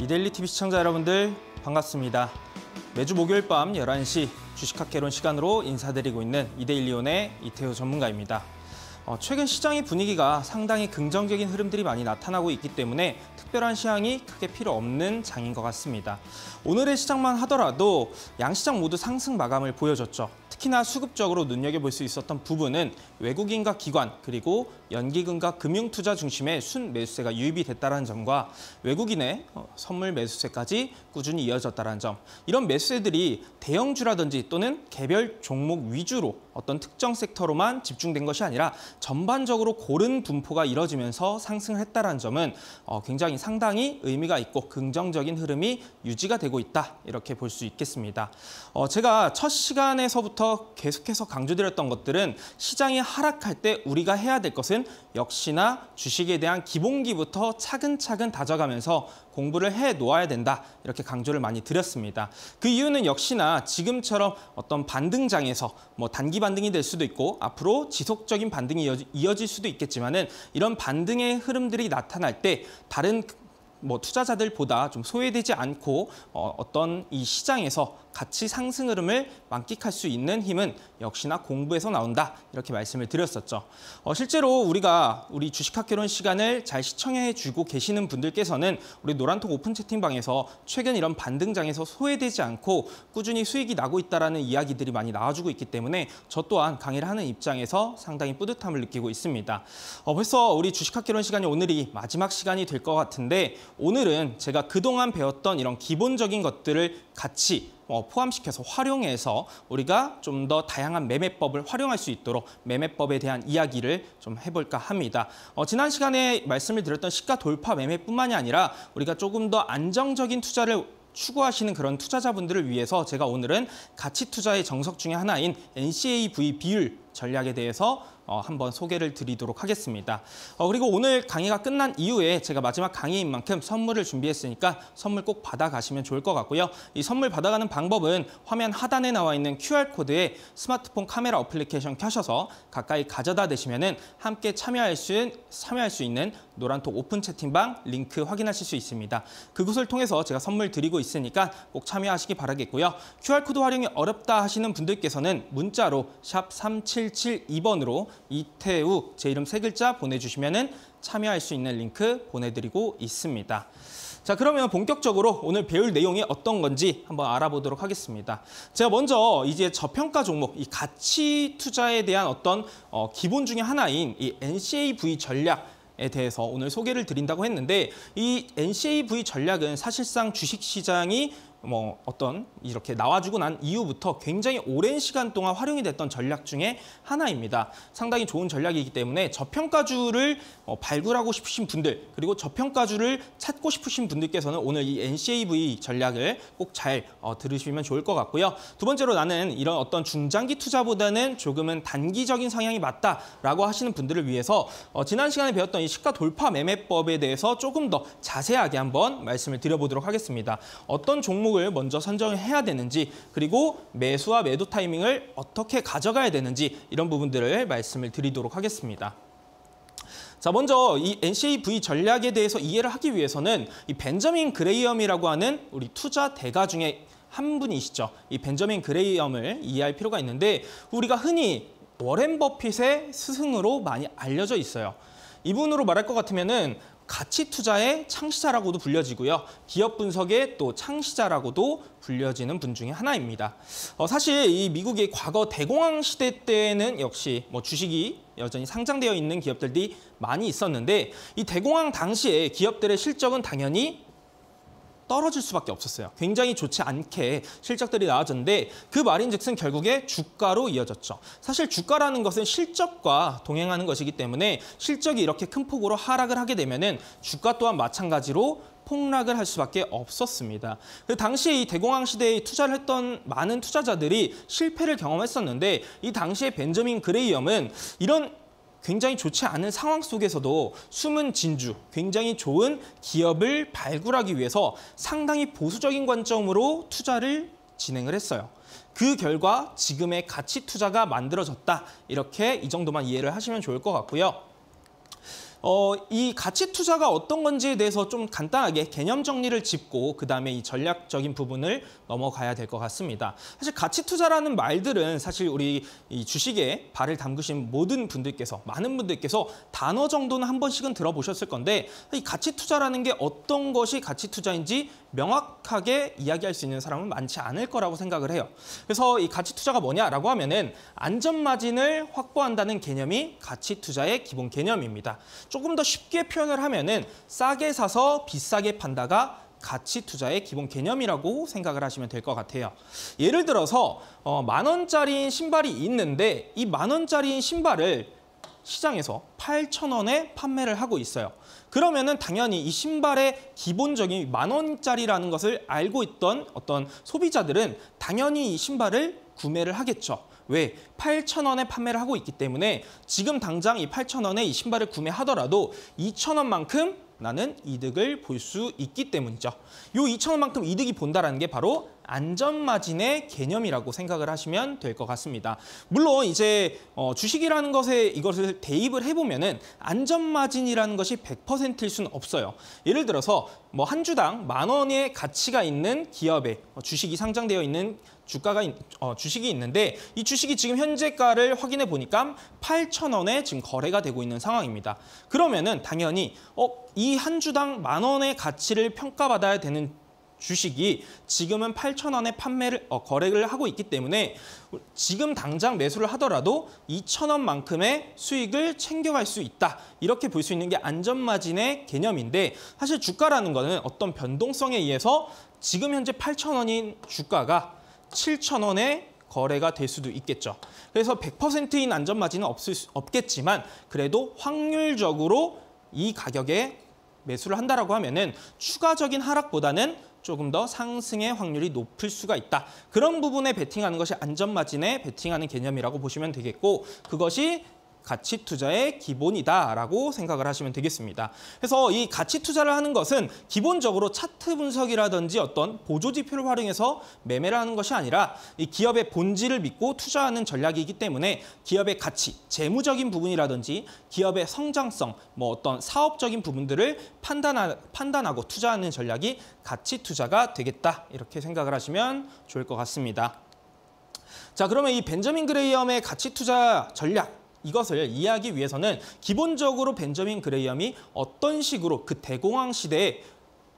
이데일리 TV 시청자 여러분들 반갑습니다. 매주 목요일 밤 11시 주식학개론 시간으로 인사드리고 있는 이데일리온의 이태호 전문가입니다. 어, 최근 시장의 분위기가 상당히 긍정적인 흐름들이 많이 나타나고 있기 때문에 특별한 시향이 크게 필요 없는 장인 것 같습니다. 오늘의 시장만 하더라도 양시장 모두 상승 마감을 보여줬죠. 특히나 수급적으로 눈여겨볼 수 있었던 부분은 외국인과 기관 그리고 연기금과 금융투자 중심의 순 매수세가 유입이 됐다는 점과 외국인의 어, 선물 매수세까지 꾸준히 이어졌다는 점. 이런 매수세들이 대형주라든지 또는 개별 종목 위주로 어떤 특정 섹터로만 집중된 것이 아니라 전반적으로 고른 분포가 이뤄지면서 상승 했다는 점은 어, 굉장히 상당히 의미가 있고 긍정적인 흐름이 유지가 되고 있다. 이렇게 볼 수 있겠습니다. 어, 제가 첫 시간에서부터 계속해서 강조드렸던 것들은 시장이 하락할 때 우리가 해야 될 것은 역시나 주식에 대한 기본기부터 차근차근 다져가면서 공부를 해 놓아야 된다. 이렇게 강조를 많이 드렸습니다. 그 이유는 역시나 지금처럼 어떤 반등장에서 뭐 단기 반등이 될 수도 있고 앞으로 지속적인 반등이 이어질 수도 있겠지만은 이런 반등의 흐름들이 나타날 때 다른 뭐 투자자들보다 좀 소외되지 않고 어, 어떤 이 시장에서 같이 상승 흐름을 만끽할 수 있는 힘은 역시나 공부에서 나온다 이렇게 말씀을 드렸었죠. 어, 실제로 우리가 우리 주식학개론 시간을 잘 시청해주고 계시는 분들께서는 우리 노란톡 오픈 채팅방에서 최근 이런 반등장에서 소외되지 않고 꾸준히 수익이 나고 있다라는 이야기들이 많이 나와주고 있기 때문에 저 또한 강의를 하는 입장에서 상당히 뿌듯함을 느끼고 있습니다. 어, 벌써 우리 주식학개론 시간이 오늘이 마지막 시간이 될 것 같은데 오늘은 제가 그동안 배웠던 이런 기본적인 것들을 같이 어, 포함시켜서 활용해서 우리가 좀 더 다양한 매매법을 활용할 수 있도록 매매법에 대한 이야기를 좀 해볼까 합니다. 어, 지난 시간에 말씀을 드렸던 시가 돌파 매매뿐만이 아니라 우리가 조금 더 안정적인 투자를 추구하시는 그런 투자자분들을 위해서 제가 오늘은 가치 투자의 정석 중의 하나인 NCAV 비율 전략에 대해서 어, 한번 소개를 드리도록 하겠습니다. 어, 그리고 오늘 강의가 끝난 이후에 제가 마지막 강의인 만큼 선물을 준비했으니까 선물 꼭 받아가시면 좋을 것 같고요. 이 선물 받아가는 방법은 화면 하단에 나와 있는 QR코드에 스마트폰 카메라 어플리케이션 켜셔서 가까이 가져다 대시면 은 함께 참여할 수, 참여할 수 있는 노란톡 오픈 채팅방 링크 확인하실 수 있습니다. 그곳을 통해서 제가 선물 드리고 있으니까 꼭 참여하시기 바라겠고요. QR코드 활용이 어렵다 하시는 분들께서는 문자로 샵 3772번으로 이태우 제 이름 세 글자 보내주시면 참여할 수 있는 링크 보내드리고 있습니다. 자 그러면 본격적으로 오늘 배울 내용이 어떤 건지 한번 알아보도록 하겠습니다. 제가 먼저 이제 저평가 종목, 이 가치 투자에 대한 어떤 어, 기본 중의 하나인 이 NCAV 전략 에 대해서 오늘 소개를 드린다고 했는데 이 NCAV 전략은 사실상 주식시장이 뭐 어떤 이렇게 나와주고 난 이후부터 굉장히 오랜 시간 동안 활용이 됐던 전략 중에 하나입니다. 상당히 좋은 전략이기 때문에 저평가주를 어, 발굴하고 싶으신 분들 그리고 저평가주를 찾고 싶으신 분들께서는 오늘 이 NCAV 전략을 꼭잘 어, 들으시면 좋을 것 같고요. 두 번째로 나는 이런 어떤 중장기 투자보다는 조금은 단기적인 성향이 맞다라고 하시는 분들을 위해서 어, 지난 시간에 배웠던 이 시가 돌파 매매법에 대해서 조금 더 자세하게 한번 말씀을 드려보도록 하겠습니다. 어떤 종목 종목을 먼저 선정해야 되는지 그리고 매수와 매도 타이밍을 어떻게 가져가야 되는지 이런 부분들을 말씀을 드리도록 하겠습니다. 자 먼저 이 NCAV 전략에 대해서 이해를 하기 위해서는 이 벤저민 그레이엄이라고 하는 우리 투자 대가 중에 한 분이시죠. 이 벤저민 그레이엄을 이해할 필요가 있는데 우리가 흔히 워렌 버핏의 스승으로 많이 알려져 있어요. 이분으로 말할 것 같으면은 가치 투자의 창시자라고도 불려지고요. 기업 분석의 또 창시자라고도 불려지는 분 중에 하나입니다. 어, 사실 이 미국의 과거 대공황 시대 때는 역시 뭐 주식이 여전히 상장되어 있는 기업들이 많이 있었는데 이 대공황 당시에 기업들의 실적은 당연히 떨어질 수밖에 없었어요. 굉장히 좋지 않게 실적들이 나왔는데 그 말인즉슨 결국에 주가로 이어졌죠. 사실 주가라는 것은 실적과 동행하는 것이기 때문에 실적이 이렇게 큰 폭으로 하락을 하게 되면은 주가 또한 마찬가지로 폭락을 할 수밖에 없었습니다. 그 당시에 이 대공황 시대에 투자를 했던 많은 투자자들이 실패를 경험했었는데 이 당시에 벤저민 그레이엄은 이런 굉장히 좋지 않은 상황 속에서도 숨은 진주, 굉장히 좋은 기업을 발굴하기 위해서 상당히 보수적인 관점으로 투자를 진행을 했어요. 그 결과 지금의 가치 투자가 만들어졌다. 이렇게 이 정도만 이해를 하시면 좋을 것 같고요. 어, 이 가치 투자가 어떤 건지에 대해서 좀 간단하게 개념 정리를 짚고 그다음에 이 전략적인 부분을 넘어가야 될 것 같습니다. 사실 가치 투자라는 말들은 사실 우리 이 주식에 발을 담그신 모든 분들께서 많은 분들께서 단어 정도는 한 번씩은 들어보셨을 건데 이 가치 투자라는 게 어떤 것이 가치 투자인지 명확하게 이야기할 수 있는 사람은 많지 않을 거라고 생각을 해요. 그래서 이 가치 투자가 뭐냐라고 하면은 안전 마진을 확보한다는 개념이 가치 투자의 기본 개념입니다. 조금 더 쉽게 표현을 하면은 싸게 사서 비싸게 판다가 가치 투자의 기본 개념이라고 생각을 하시면 될 것 같아요. 예를 들어서 어, 만 원짜리인 신발이 있는데 이 만 원짜리인 신발을 시장에서 8천 원에 판매를 하고 있어요. 그러면은 당연히 이 신발의 기본적인 만 원짜리라는 것을 알고 있던 어떤 소비자들은 당연히 이 신발을 구매를 하겠죠. 왜? 8,000원에 판매를 하고 있기 때문에 지금 당장 이 8,000원에 이 신발을 구매하더라도 2,000원만큼 나는 이득을 볼 수 있기 때문이죠. 이 2,000원만큼 이득이 본다라는 게 바로 안전마진의 개념이라고 생각을 하시면 될 것 같습니다. 물론 이제 어, 주식이라는 것에 이것을 대입을 해보면은 안전마진이라는 것이 100%일 수는 없어요. 예를 들어서 뭐 한 주당 만 원의 가치가 있는 기업에 어, 주식이 상장되어 있는 주가가 어, 주식이 있는데 이 주식이 지금 현재가를 확인해 보니까 8 0 0 0 원에 지금 거래가 되고 있는 상황입니다. 그러면은 당연히 어, 이 한 주당 만 원의 가치를 평가받아야 되는 주식이 지금은 8천 원에 판매를 어, 거래를 하고 있기 때문에 지금 당장 매수를 하더라도 2천 원만큼의 수익을 챙겨갈 수 있다. 이렇게 볼 수 있는 게 안전마진의 개념인데 사실 주가라는 거는 어떤 변동성에 의해서 지금 현재 8천 원인 주가가 7천 원에 거래가 될 수도 있겠죠. 그래서 100%인 안전마진은 없을 수, 없겠지만 그래도 확률적으로 이 가격에 매수를 한다라고 하면은 추가적인 하락보다는 조금 더 상승의 확률이 높을 수가 있다. 그런 부분에 베팅하는 것이 안전마진에 베팅하는 개념이라고 보시면 되겠고 그것이 가치 투자의 기본이다라고 생각을 하시면 되겠습니다. 그래서 이 가치 투자를 하는 것은 기본적으로 차트 분석이라든지 어떤 보조 지표를 활용해서 매매를 하는 것이 아니라 이 기업의 본질을 믿고 투자하는 전략이기 때문에 기업의 가치, 재무적인 부분이라든지 기업의 성장성, 뭐 어떤 사업적인 부분들을 판단하, 판단하고 투자하는 전략이 가치 투자가 되겠다 이렇게 생각을 하시면 좋을 것 같습니다. 자 그러면 이 벤저민 그레이엄의 가치 투자 전략 이것을 이해하기 위해서는 기본적으로 벤저민 그레이엄이 어떤 식으로 그 대공황 시대에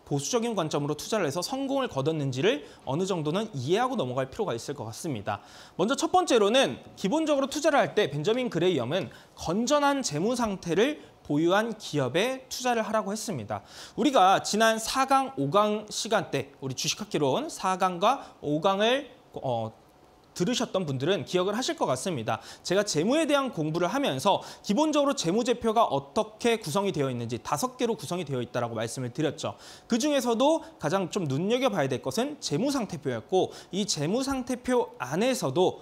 보수적인 관점으로 투자를 해서 성공을 거뒀는지를 어느 정도는 이해하고 넘어갈 필요가 있을 것 같습니다. 먼저 첫 번째로는 기본적으로 투자를 할 때 벤저민 그레이엄은 건전한 재무 상태를 보유한 기업에 투자를 하라고 했습니다. 우리가 지난 4강, 5강 시간 대 우리 주식학기론 4강과 5강을 어, 들으셨던 분들은 기억을 하실 것 같습니다. 제가 재무에 대한 공부를 하면서 기본적으로 재무제표가 어떻게 구성이 되어 있는지 다섯 개로 구성이 되어 있다고 말씀을 드렸죠. 그중에서도 가장 좀 눈여겨봐야 될 것은 재무상태표였고 이 재무상태표 안에서도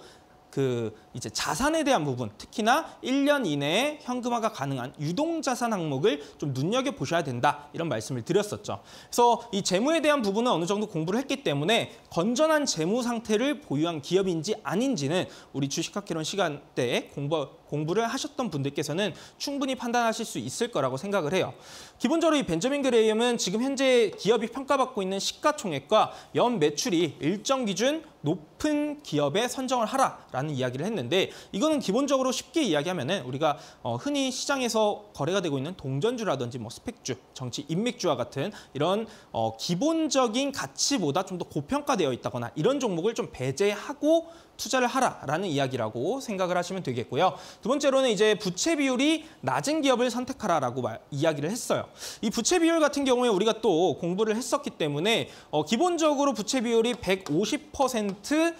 그 이제 자산에 대한 부분 특히나 1년 이내에 현금화가 가능한 유동자산 항목을 좀 눈여겨 보셔야 된다 이런 말씀을 드렸었죠. 그래서 이 재무에 대한 부분은 어느 정도 공부를 했기 때문에 건전한 재무 상태를 보유한 기업인지 아닌지는 우리 주식학개론 시간 대에 공부 공부를 하셨던 분들께서는 충분히 판단하실 수 있을 거라고 생각을 해요. 기본적으로 이 벤저민 그레이엄은 지금 현재 기업이 평가받고 있는 시가총액과 연 매출이 일정 기준 높은 기업에 선정을 하라라는 이야기를 했는데 이거는 기본적으로 쉽게 이야기하면은 우리가 어, 흔히 시장에서 거래가 되고 있는 동전주라든지 뭐 스펙주, 정치 인맥주와 같은 이런 어, 기본적인 가치보다 좀 더 고평가되어 있다거나 이런 종목을 좀 배제하고 투자를 하라라는 이야기라고 생각을 하시면 되겠고요. 두 번째로는 이제 부채 비율이 낮은 기업을 선택하라라고 말, 이야기를 했어요. 이 부채 비율 같은 경우에 우리가 또 공부를 했었기 때문에 어, 기본적으로 부채 비율이 150%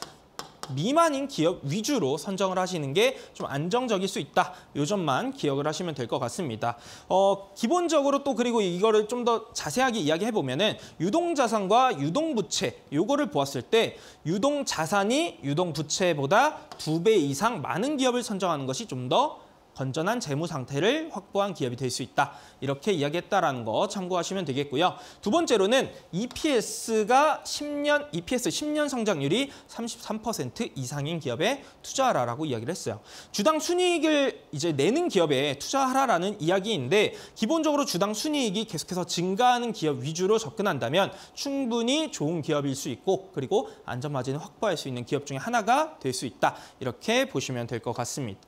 미만인 기업 위주로 선정을 하시는 게 좀 안정적일 수 있다. 요 점만 기억을 하시면 될 것 같습니다. 어, 기본적으로 또 그리고 이거를 좀 더 자세하게 이야기해 보면은 유동 자산과 유동 부채 요거를 보았을 때 유동 자산이 유동 부채보다 두 배 이상 많은 기업을 선정하는 것이 좀더 건전한 재무 상태를 확보한 기업이 될 수 있다. 이렇게 이야기했다라는 거 참고하시면 되겠고요. 두 번째로는 EPS가 10년 EPS 10년 성장률이 33% 이상인 기업에 투자하라라고 이야기를 했어요. 주당 순이익을 이제 내는 기업에 투자하라라는 이야기인데 기본적으로 주당 순이익이 계속해서 증가하는 기업 위주로 접근한다면 충분히 좋은 기업일 수 있고 그리고 안전 마진을 확보할 수 있는 기업 중에 하나가 될 수 있다. 이렇게 보시면 될 것 같습니다.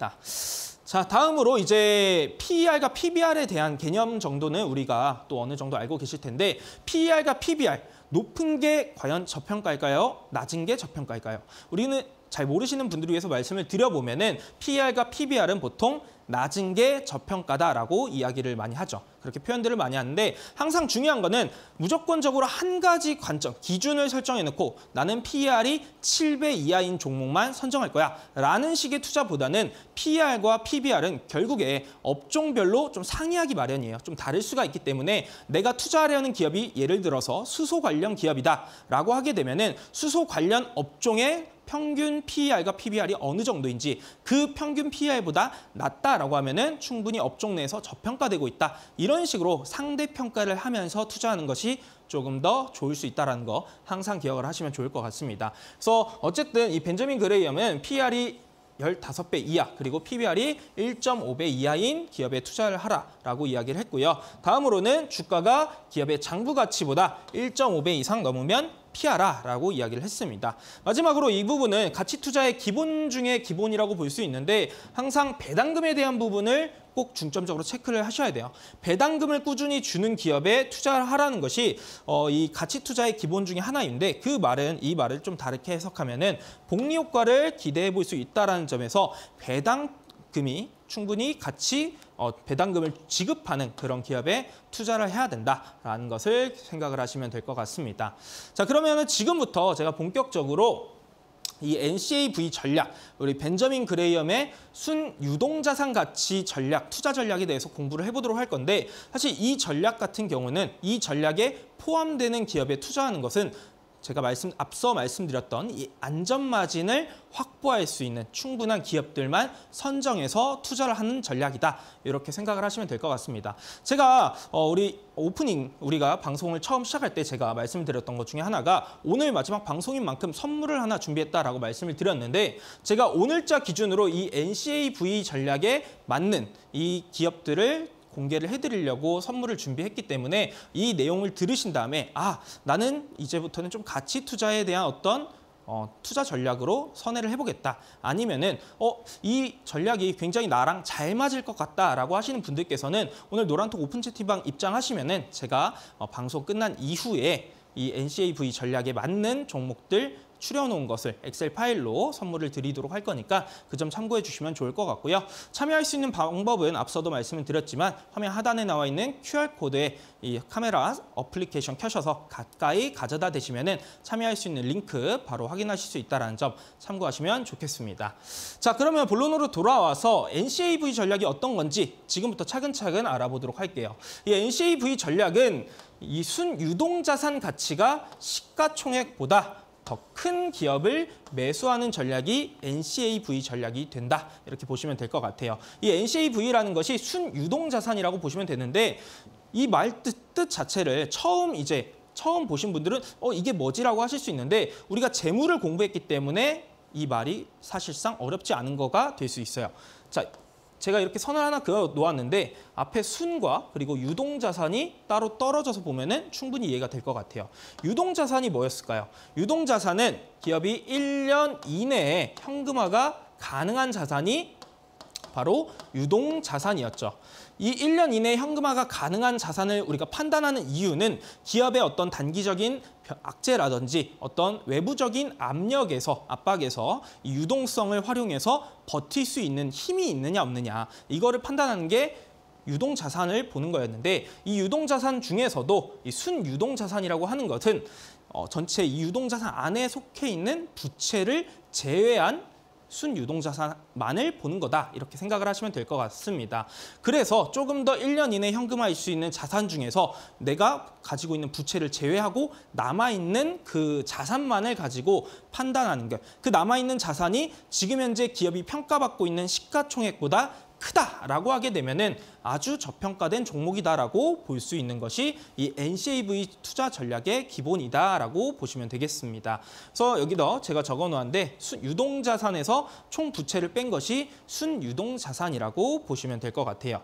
싶다. 자, 다음으로 이제 PER과 PBR에 대한 개념 정도는 우리가 또 어느 정도 알고 계실 텐데 PER과 PBR, 높은 게 과연 저평가일까요? 낮은 게 저평가일까요? 우리는 잘 모르시는 분들을 위해서 말씀을 드려보면 은 PER과 PBR은 보통 낮은 게 저평가다라고 이야기를 많이 하죠. 그렇게 표현들을 많이 하는데 항상 중요한 거는 무조건적으로 한 가지 관점, 기준을 설정해놓고 나는 PER이 7배 이하인 종목만 선정할 거야 라는 식의 투자보다는 PER과 PBR은 결국에 업종별로 좀 상이하기 마련이에요. 좀 다를 수가 있기 때문에 내가 투자하려는 기업이 예를 들어서 수소 관련 기업이다 라고 하게 되면 은 수소 관련 업종의 평균 PER과 PBR이 어느 정도인지 그 평균 PER보다 낮다라고 하면은 충분히 업종 내에서 저평가되고 있다. 이런 식으로 상대 평가를 하면서 투자하는 것이 조금 더 좋을 수 있다는 거 항상 기억을 하시면 좋을 것 같습니다. 그래서 어쨌든 이 벤저민 그레이엄은 PER이 15배 이하, 그리고 PBR이 1.5배 이하인 기업에 투자를 하라라고 이야기를 했고요. 다음으로는 주가가 기업의 장부 가치보다 1.5배 이상 넘으면 피하라라고 이야기를 했습니다. 마지막으로 이 부분은 가치 투자의 기본 중의 기본이라고 볼 수 있는데 항상 배당금에 대한 부분을 꼭 중점적으로 체크를 하셔야 돼요. 배당금을 꾸준히 주는 기업에 투자를 하라는 것이 어, 이 가치 투자의 기본 중에 하나인데 그 말은 이 말을 좀 다르게 해석하면은 복리 효과를 기대해 볼 수 있다라는 점에서 배당금이 충분히 같이 어, 배당금을 지급하는 그런 기업에 투자를 해야 된다라는 것을 생각을 하시면 될 것 같습니다. 자 그러면은 지금부터 제가 본격적으로 이 NCAV 전략, 우리 벤저민 그레이엄의 순유동자산 가치 전략, 투자 전략에 대해서 공부를 해보도록 할 건데 사실 이 전략 같은 경우는 이 전략에 포함되는 기업에 투자하는 것은 제가 말씀 앞서 말씀드렸던 이 안전 마진을 확보할 수 있는 충분한 기업들만 선정해서 투자를 하는 전략이다. 이렇게 생각을 하시면 될 것 같습니다. 제가 어, 우리 오프닝 우리가 방송을 처음 시작할 때 제가 말씀드렸던 것 중에 하나가 오늘 마지막 방송인 만큼 선물을 하나 준비했다라고 말씀을 드렸는데 제가 오늘자 기준으로 이 NCAV 전략에 맞는 이 기업들을 공개를 해드리려고 선물을 준비했기 때문에 이 내용을 들으신 다음에 아 나는 이제부터는 좀 가치 투자에 대한 어떤 어, 투자 전략으로 선회를 해보겠다. 아니면은 어, 이 전략이 굉장히 나랑 잘 맞을 것 같다라고 하시는 분들께서는 오늘 노란톡 오픈 채팅방 입장하시면은 제가 어, 방송 끝난 이후에 이 NCAV 전략에 맞는 종목들 추려놓은 것을 엑셀 파일로 선물을 드리도록 할 거니까 그 점 참고해 주시면 좋을 것 같고요. 참여할 수 있는 방법은 앞서도 말씀을 드렸지만 화면 하단에 나와 있는 QR코드에 이 카메라 어플리케이션 켜셔서 가까이 가져다 대시면 참여할 수 있는 링크 바로 확인하실 수 있다는 점 참고하시면 좋겠습니다. 자 그러면 본론으로 돌아와서 NCAV 전략이 어떤 건지 지금부터 차근차근 알아보도록 할게요. 이 NCAV 전략은 이 순유동자산 가치가 시가총액보다 더큰 기업을 매수하는 전략이 NCAV 전략이 된다. 이렇게 보시면 될 것 같아요. 이 NCAV라는 것이 순유동자산이라고 보시면 되는데 이 말 뜻 자체를 처음 이제 처음 보신 분들은 어 이게 뭐지라고 하실 수 있는데 우리가 재물을 공부했기 때문에 이 말이 사실상 어렵지 않은 거가 될 수 있어요. 자, 제가 이렇게 선을 하나 그어 놓았는데 앞에 순과 그리고 유동자산이 따로 떨어져서 보면은 충분히 이해가 될 것 같아요. 유동자산이 뭐였을까요? 유동자산은 기업이 1년 이내에 현금화가 가능한 자산이 바로 유동 자산이었죠. 이 1년 이내 현금화가 가능한 자산을 우리가 판단하는 이유는 기업의 어떤 단기적인 악재라든지 어떤 외부적인 압력에서 압박에서 유동성을 활용해서 버틸 수 있는 힘이 있느냐 없느냐 이거를 판단하는 게 유동 자산을 보는 거였는데 이 유동 자산 중에서도 이 순유동 자산이라고 하는 것은 어, 전체 이 유동 자산 안에 속해 있는 부채를 제외한 순유동자산만을 보는 거다 이렇게 생각을 하시면 될 것 같습니다. 그래서 조금 더 1년 이내 현금화할 수 있는 자산 중에서 내가 가지고 있는 부채를 제외하고 남아있는 그 자산만을 가지고 판단하는 것. 그 남아있는 자산이 지금 현재 기업이 평가받고 있는 시가총액보다 크다라고 하게 되면은 아주 저평가된 종목이다라고 볼 수 있는 것이 이 NCAV 투자 전략의 기본이다라고 보시면 되겠습니다. 그래서 여기도 제가 적어놓았는데 유동자산에서 총 부채를 뺀 것이 순유동자산이라고 보시면 될 것 같아요.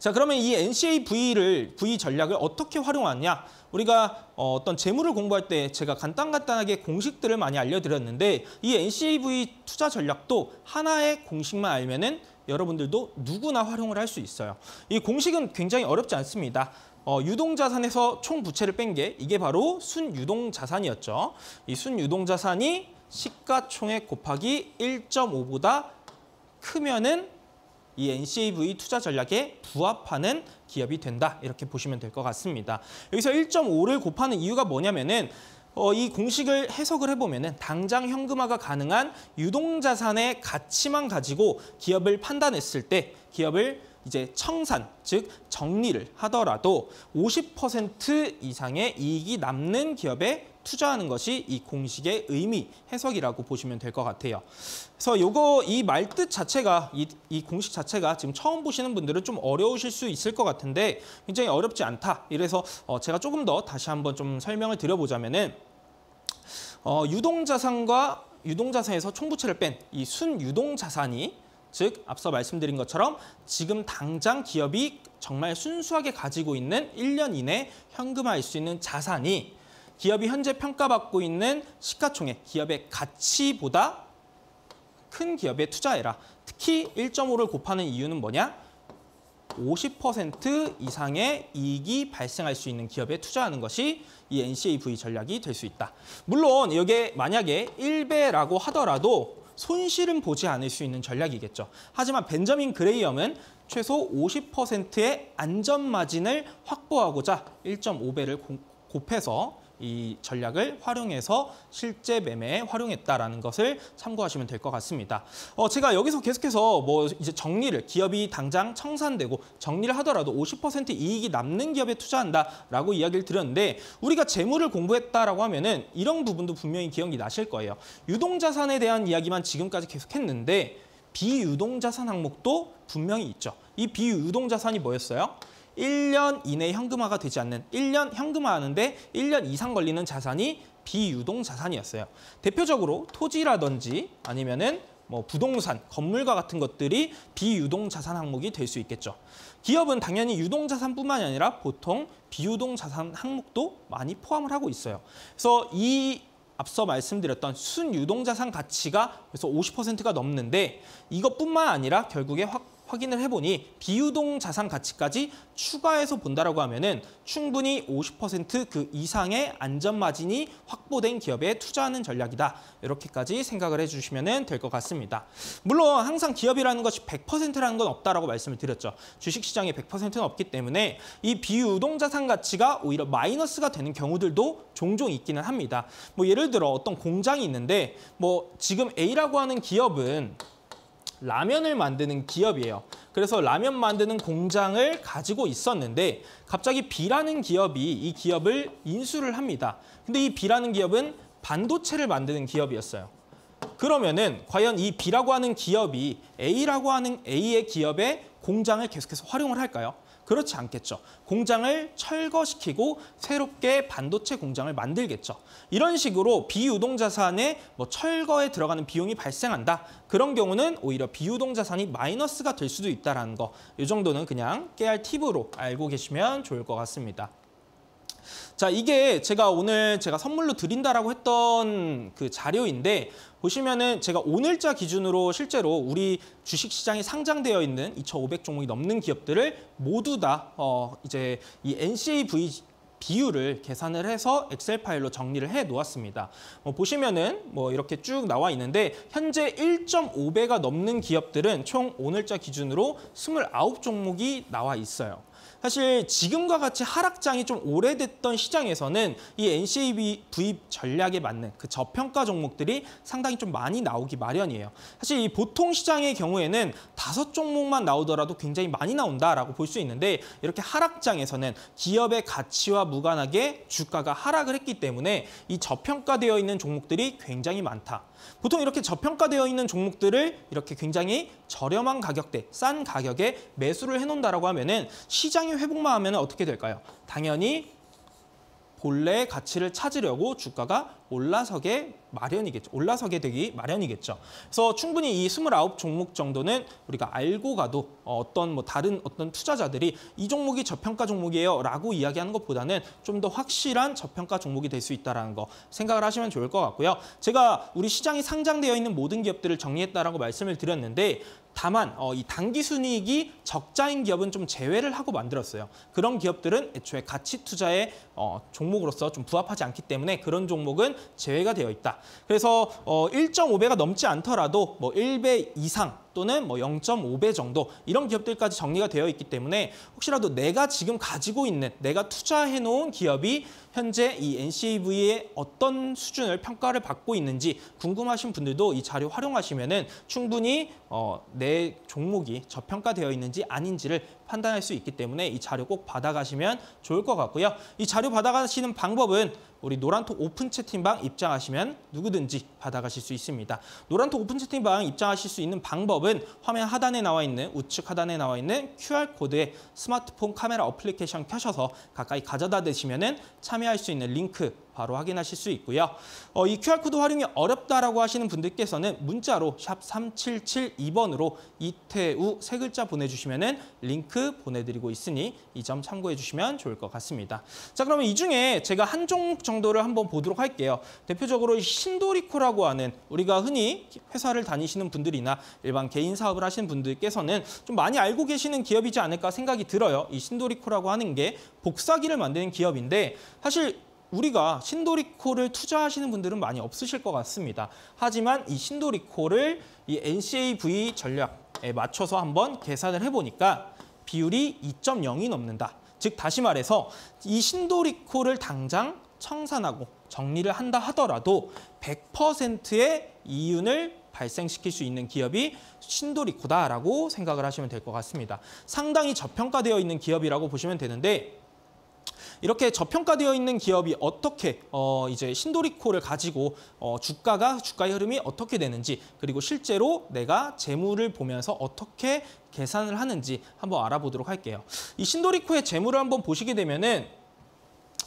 자 그러면 이 NCAV를 V 전략을 어떻게 활용하냐? 우리가 어, 어떤 재물을 공부할 때 제가 간단간단하게 공식들을 많이 알려드렸는데 이 NCAV 투자 전략도 하나의 공식만 알면은 여러분들도 누구나 활용을 할 수 있어요. 이 공식은 굉장히 어렵지 않습니다. 어, 유동자산에서 총 부채를 뺀 게 이게 바로 순유동자산이었죠. 이 순유동자산이 시가총액 곱하기 1.5보다 크면은 이 NCAV 투자 전략에 부합하는 기업이 된다. 이렇게 보시면 될 것 같습니다. 여기서 1.5를 곱하는 이유가 뭐냐면은 어, 이 공식을 해석을 해보면 당장 현금화가 가능한 유동자산의 가치만 가지고 기업을 판단했을 때 기업을 이제 청산, 즉 정리를 하더라도 50% 이상의 이익이 남는 기업에 투자하는 것이 이 공식의 의미, 해석이라고 보시면 될 것 같아요. 그래서 요거 이 말뜻 자체가, 이, 이 공식 자체가 지금 처음 보시는 분들은 좀 어려우실 수 있을 것 같은데 굉장히 어렵지 않다. 이래서 어, 제가 조금 더 다시 한번 좀 설명을 드려보자면은 어, 유동자산과 유동자산에서 총부채를 뺀 이 순유동자산이 즉 앞서 말씀드린 것처럼 지금 당장 기업이 정말 순수하게 가지고 있는 1년 이내 현금화할 수 있는 자산이 기업이 현재 평가받고 있는 시가총액, 기업의 가치보다 큰 기업에 투자해라. 특히 1.5를 곱하는 이유는 뭐냐? 50% 이상의 이익이 발생할 수 있는 기업에 투자하는 것이 이 NCAV 전략이 될 수 있다. 물론 이게 만약에 1배라고 하더라도 손실은 보지 않을 수 있는 전략이겠죠. 하지만 벤저민 그레이엄은 최소 50%의 안전 마진을 확보하고자 1.5배를 곱해서 이 전략을 활용해서 실제 매매에 활용했다라는 것을 참고하시면 될 것 같습니다. 어, 제가 여기서 계속해서 뭐 이제 정리를 기업이 당장 청산되고 정리를 하더라도 50% 이익이 남는 기업에 투자한다라고 이야기를 드렸는데 우리가 재무를 공부했다라고 하면은 이런 부분도 분명히 기억이 나실 거예요. 유동자산에 대한 이야기만 지금까지 계속했는데 비유동자산 항목도 분명히 있죠. 이 비유동자산이 뭐였어요? 1년 이내 현금화가 되지 않는 1년 현금화하는데 1년 이상 걸리는 자산이 비유동 자산이었어요. 대표적으로 토지라든지 아니면은 뭐 부동산, 건물과 같은 것들이 비유동 자산 항목이 될 수 있겠죠. 기업은 당연히 유동 자산뿐만이 아니라 보통 비유동 자산 항목도 많이 포함을 하고 있어요. 그래서 이 앞서 말씀드렸던 순유동 자산 가치가 그래서 50%가 넘는데 이것뿐만 아니라 결국에 확 확인을 해보니 비유동 자산 가치까지 추가해서 본다라고 하면은 충분히 50%그 이상의 안전 마진이 확보된 기업에 투자하는 전략이다. 이렇게까지 생각을 해주시면 될 것 같습니다. 물론 항상 기업이라는 것이 100%라는 건 없다라고 말씀을 드렸죠. 주식시장에 100%는 없기 때문에 이 비유동 자산 가치가 오히려 마이너스가 되는 경우들도 종종 있기는 합니다. 뭐 예를 들어 어떤 공장이 있는데 뭐 지금 A라고 하는 기업은 라면을 만드는 기업이에요. 그래서 라면 만드는 공장을 가지고 있었는데 갑자기 B라는 기업이 이 기업을 인수를 합니다. 근데 이 B라는 기업은 반도체를 만드는 기업이었어요. 그러면은 과연 이 B라고 하는 기업이 A라고 하는 A의 기업의 공장을 계속해서 활용을 할까요? 그렇지 않겠죠. 공장을 철거시키고 새롭게 반도체 공장을 만들겠죠. 이런 식으로 비유동 자산의 뭐 철거에 들어가는 비용이 발생한다. 그런 경우는 오히려 비유동 자산이 마이너스가 될 수도 있다는 거. 이 정도는 그냥 깨알 팁으로 알고 계시면 좋을 것 같습니다. 자, 이게 제가 오늘 제가 선물로 드린다라고 했던 그 자료인데 보시면은 제가 오늘자 기준으로 실제로 우리 주식시장에 상장되어 있는 2,500 종목이 넘는 기업들을 모두 다 어, 이제 이 NCAV 비율을 계산을 해서 엑셀 파일로 정리를 해 놓았습니다. 뭐 보시면은 뭐 이렇게 쭉 나와 있는데 현재 1.5배가 넘는 기업들은 총 오늘자 기준으로 29종목이 나와 있어요. 사실 지금과 같이 하락장이 좀 오래됐던 시장에서는 이 NCAB 구입 전략에 맞는 그 저평가 종목들이 상당히 좀 많이 나오기 마련이에요. 사실 이 보통 시장의 경우에는 다섯 종목만 나오더라도 굉장히 많이 나온다라고 볼 수 있는데 이렇게 하락장에서는 기업의 가치와 무관하게 주가가 하락을 했기 때문에 이 저평가되어 있는 종목들이 굉장히 많다. 보통 이렇게 저평가되어 있는 종목들을 이렇게 굉장히 저렴한 가격대, 싼 가격에 매수를 해놓는다라고 하면은 시장이 회복만 하면 어떻게 될까요? 당연히 본래의 가치를 찾으려고 주가가 올라서게 마련이겠죠. 올라서게 되기 마련이겠죠. 그래서 충분히 이 스물아홉 종목 정도는 우리가 알고 가도 어, 어떤 뭐 다른 어떤 투자자들이 이 종목이 저평가 종목이에요 라고 이야기하는 것보다는 좀 더 확실한 저평가 종목이 될 수 있다는 거 생각을 하시면 좋을 것 같고요. 제가 우리 시장이 상장되어 있는 모든 기업들을 정리했다라고 말씀을 드렸는데 다만 어, 이 단기 순이익이 적자인 기업은 좀 제외를 하고 만들었어요. 그런 기업들은 애초에 가치 투자의 어, 종목으로서 좀 부합하지 않기 때문에 그런 종목은 제외가 되어 있다. 그래서 어, 1.5배가 넘지 않더라도 뭐 1배 이상 또는 뭐 0.5배 정도 이런 기업들까지 정리가 되어 있기 때문에 혹시라도 내가 지금 가지고 있는 내가 투자해 놓은 기업이 현재 이 NCAV의 어떤 수준을 평가를 받고 있는지 궁금하신 분들도 이 자료 활용하시면 충분히 어, 내 종목이 저평가되어 있는지 아닌지를 판단할 수 있기 때문에 이 자료 꼭 받아가시면 좋을 것 같고요. 이 자료 받아가시는 방법은 우리 노란톡 오픈 채팅방 입장하시면 누구든지 받아가실 수 있습니다. 노란톡 오픈 채팅방 입장하실 수 있는 방법은 화면 하단에 나와 있는 우측 하단에 나와 있는 QR코드에 스마트폰 카메라 어플리케이션 켜셔서 가까이 가져다 대시면 참여할 수 있는 링크 바로 확인하실 수 있고요. 어, 이 QR코드 활용이 어렵다라고 하시는 분들께서는 문자로 샵 3772번으로 이태우 세 글자 보내주시면 은 링크 보내드리고 있으니 이 점 참고해 주시면 좋을 것 같습니다. 자 그러면 이 중에 제가 한 종목 정도를 한번 보도록 할게요. 대표적으로 신도리코라고 하는 우리가 흔히 회사를 다니시는 분들이나 일반 개인 사업을 하시는 분들께서는 좀 많이 알고 계시는 기업이지 않을까 생각이 들어요. 이 신도리코라고 하는 게 복사기를 만드는 기업인데 사실 우리가 신도리코를 투자하시는 분들은 많이 없으실 것 같습니다. 하지만 이 신도리코를 이 NCAV 전략에 맞춰서 한번 계산을 해보니까 비율이 2.0이 넘는다. 즉 다시 말해서 이 신도리코를 당장 청산하고 정리를 한다 하더라도 100%의 이윤을 발생시킬 수 있는 기업이 신도리코다라고 생각을 하시면 될 것 같습니다. 상당히 저평가되어 있는 기업이라고 보시면 되는데 이렇게 저평가되어 있는 기업이 어떻게 어 이제 신도리코를 가지고 어 주가가 주가의 흐름이 어떻게 되는지 그리고 실제로 내가 재물을 보면서 어떻게 계산을 하는지 한번 알아보도록 할게요. 이 신도리코의 재물을 한번 보시게 되면은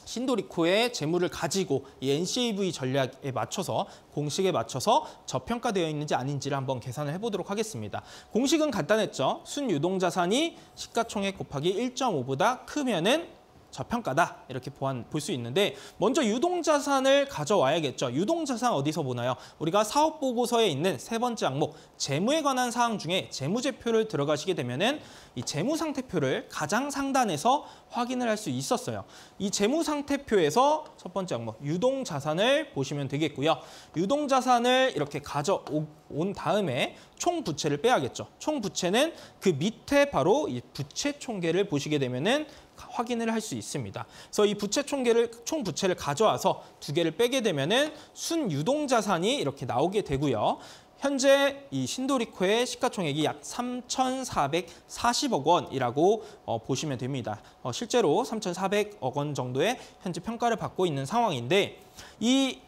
신도리코의 재물을 가지고 이 NCAV 전략에 맞춰서 공식에 맞춰서 저평가되어 있는지 아닌지를 한번 계산을 해보도록 하겠습니다. 공식은 간단했죠. 순유동자산이 시가총액 곱하기 1.5보다 크면은 저평가다 이렇게 볼 수 있는데 먼저 유동자산을 가져와야겠죠. 유동자산 어디서 보나요? 우리가 사업보고서에 있는 세 번째 항목 재무에 관한 사항 중에 재무제표를 들어가시게 되면은 이 재무상태표를 가장 상단에서 확인을 할 수 있었어요. 이 재무상태표에서 첫 번째 항목 유동자산을 보시면 되겠고요. 유동자산을 이렇게 가져온 다음에 총 부채를 빼야겠죠. 총 부채는 그 밑에 바로 이 부채 총계를 보시게 되면은 확인을 할 수 있습니다. 그래서 이 부채 총계를 총 부채를 가져와서 두 개를 빼게 되면은 순유동 자산이 이렇게 나오게 되고요. 현재 이 신도리코의 시가총액이 약 3,440억 원이라고 어, 보시면 됩니다. 어, 실제로 3,400억 원 정도의 현재 평가를 받고 있는 상황인데 이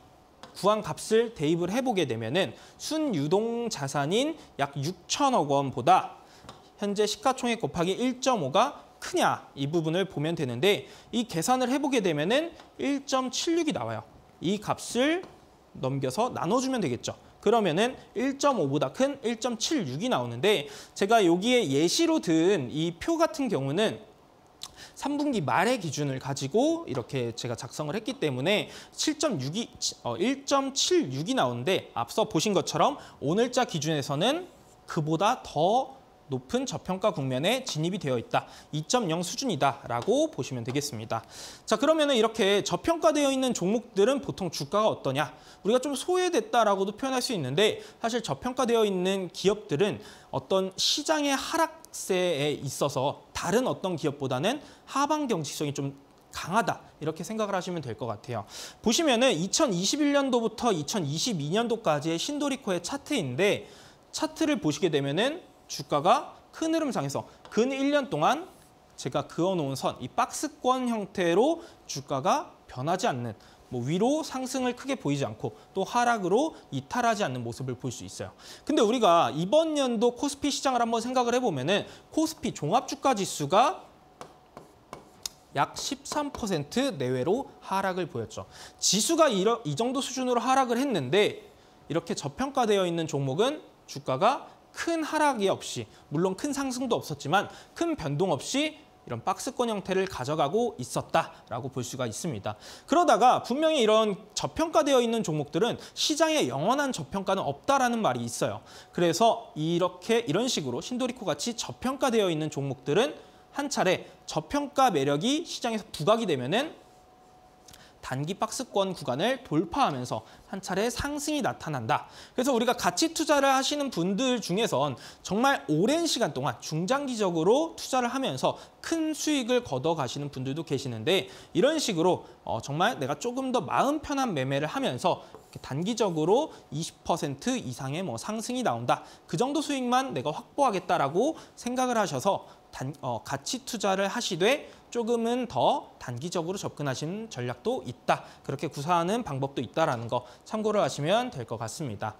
구한 값을 대입을 해보게 되면은 순유동 자산인 약 6천억 원보다 현재 시가총액 곱하기 1.5가 크냐 이 부분을 보면 되는데 이 계산을 해보게 되면은 1.76이 나와요. 이 값을 넘겨서 나눠주면 되겠죠. 그러면은 1.5보다 큰 1.76이 나오는데 제가 여기에 예시로 든 이 표 같은 경우는 3분기 말의 기준을 가지고 이렇게 제가 작성을 했기 때문에 7.6이 어, 1.76이 나오는데 앞서 보신 것처럼 오늘자 기준에서는 그보다 더 높은 저평가 국면에 진입이 되어 있다. 2.0 수준이다라고 보시면 되겠습니다. 자 그러면 이렇게 저평가되어 있는 종목들은 보통 주가가 어떠냐? 우리가 좀 소외됐다라고도 표현할 수 있는데 사실 저평가되어 있는 기업들은 어떤 시장의 하락세에 있어서 다른 어떤 기업보다는 하방 경직성이 좀 강하다 이렇게 생각을 하시면 될 것 같아요. 보시면은 2021년도부터 2022년도까지의 신도리코의 차트인데 차트를 보시게 되면은 주가가 큰 흐름상에서 근 1년 동안 제가 그어놓은 선, 이 박스권 형태로 주가가 변하지 않는 뭐 위로 상승을 크게 보이지 않고 또 하락으로 이탈하지 않는 모습을 볼 수 있어요. 근데 우리가 이번 연도 코스피 시장을 한번 생각을 해보면 은 코스피 종합주가지수가 약 13% 내외로 하락을 보였죠. 지수가 이러, 이 정도 수준으로 하락을 했는데 이렇게 저평가되어 있는 종목은 주가가 큰 하락이 없이 물론 큰 상승도 없었지만 큰 변동 없이 이런 박스권 형태를 가져가고 있었다라고 볼 수가 있습니다. 그러다가 분명히 이런 저평가되어 있는 종목들은 시장에 영원한 저평가는 없다라는 말이 있어요. 그래서 이렇게 이런 식으로 신도리코 같이 저평가되어 있는 종목들은 한 차례 저평가 매력이 시장에서 부각이 되면은 단기 박스권 구간을 돌파하면서 한 차례 상승이 나타난다. 그래서 우리가 가치 투자를 하시는 분들 중에선 정말 오랜 시간 동안 중장기적으로 투자를 하면서 큰 수익을 걷어가시는 분들도 계시는데 이런 식으로 어, 정말 내가 조금 더 마음 편한 매매를 하면서 단기적으로 20% 이상의 뭐 상승이 나온다. 그 정도 수익만 내가 확보하겠다라고 생각을 하셔서 단, 어, 가치 투자를 하시되 조금은 더 단기적으로 접근하시는 전략도 있다. 그렇게 구사하는 방법도 있다라는 거 참고를 하시면 될 것 같습니다.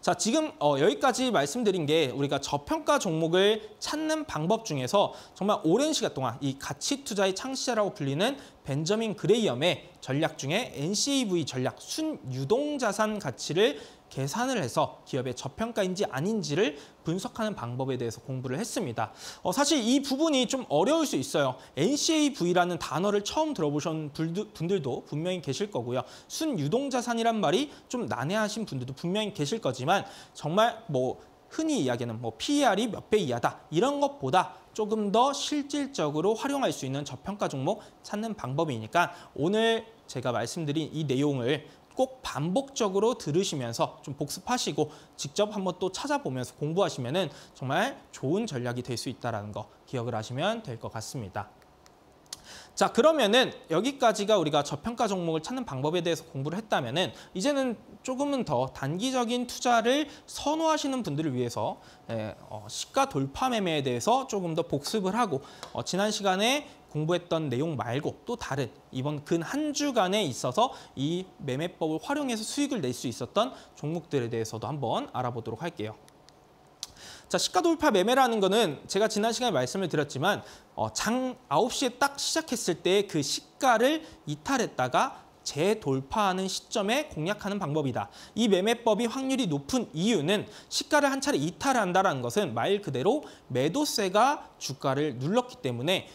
자, 지금 어, 여기까지 말씀드린 게 우리가 저평가 종목을 찾는 방법 중에서 정말 오랜 시간 동안 이 가치 투자의 창시자라고 불리는 벤저민 그레이엄의 전략 중에 n c e v 전략 순유동 자산 가치를 계산을 해서 기업의 저평가인지 아닌지를 분석하는 방법에 대해서 공부를 했습니다. 어, 사실 이 부분이 좀 어려울 수 있어요. NCAV라는 단어를 처음 들어보신 분들도 분명히 계실 거고요. 순유동자산이란 말이 좀 난해하신 분들도 분명히 계실 거지만 정말 뭐 흔히 이야기하는 뭐 PER이 몇 배 이하다 이런 것보다 조금 더 실질적으로 활용할 수 있는 저평가 종목 찾는 방법이니까 오늘 제가 말씀드린 이 내용을 꼭 반복적으로 들으시면서 좀 복습하시고 직접 한번 또 찾아보면서 공부하시면 은 정말 좋은 전략이 될 수 있다는 거 기억을 하시면 될 것 같습니다. 자 그러면은 여기까지가 우리가 저평가 종목을 찾는 방법에 대해서 공부를 했다면은 이제는 조금은 더 단기적인 투자를 선호하시는 분들을 위해서 예, 어, 시가 돌파 매매에 대해서 조금 더 복습을 하고 어, 지난 시간에 공부했던 내용 말고 또 다른 이번 근 한 주간에 있어서 이 매매법을 활용해서 수익을 낼 수 있었던 종목들에 대해서도 한번 알아보도록 할게요. 자, 시가 돌파 매매라는 거는 제가 지난 시간에 말씀을 드렸지만 어, 장 9시에 딱 시작했을 때 그 시가를 이탈했다가 재돌파하는 시점에 공략하는 방법이다. 이 매매법이 확률이 높은 이유는 시가를 한 차례 이탈한다는 것은 말 그대로 매도세가 주가를 눌렀기 때문에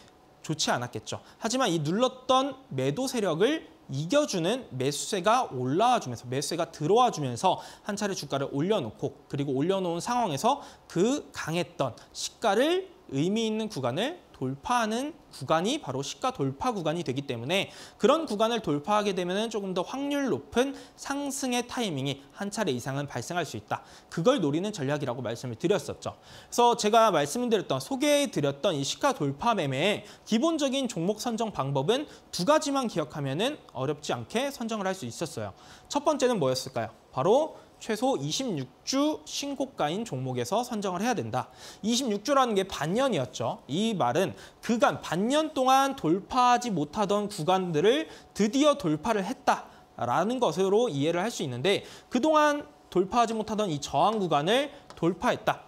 좋지 않았겠죠. 하지만 이 눌렀던 매도 세력을 이겨주는 매수세가 올라와 주면서 매수세가 들어와 주면서 한 차례 주가를 올려놓고 그리고 올려놓은 상황에서 그 강했던 시가를 의미 있는 구간을 돌파하는 구간이 바로 시가 돌파 구간이 되기 때문에 그런 구간을 돌파하게 되면 조금 더 확률 높은 상승의 타이밍이 한 차례 이상은 발생할 수 있다. 그걸 노리는 전략이라고 말씀을 드렸었죠. 그래서 제가 말씀드렸던 소개해드렸던 이 시가 돌파 매매의 기본적인 종목 선정 방법은 두 가지만 기억하면 어렵지 않게 선정을 할 수 있었어요. 첫 번째는 뭐였을까요? 바로 최소 26주 신고가인 종목에서 선정을 해야 된다. 26주라는 게 반년이었죠. 이 말은 그간 반년 동안 돌파하지 못하던 구간들을 드디어 돌파를 했다라는 것으로 이해를 할 수 있는데 그동안 돌파하지 못하던 이 저항 구간을 돌파했다.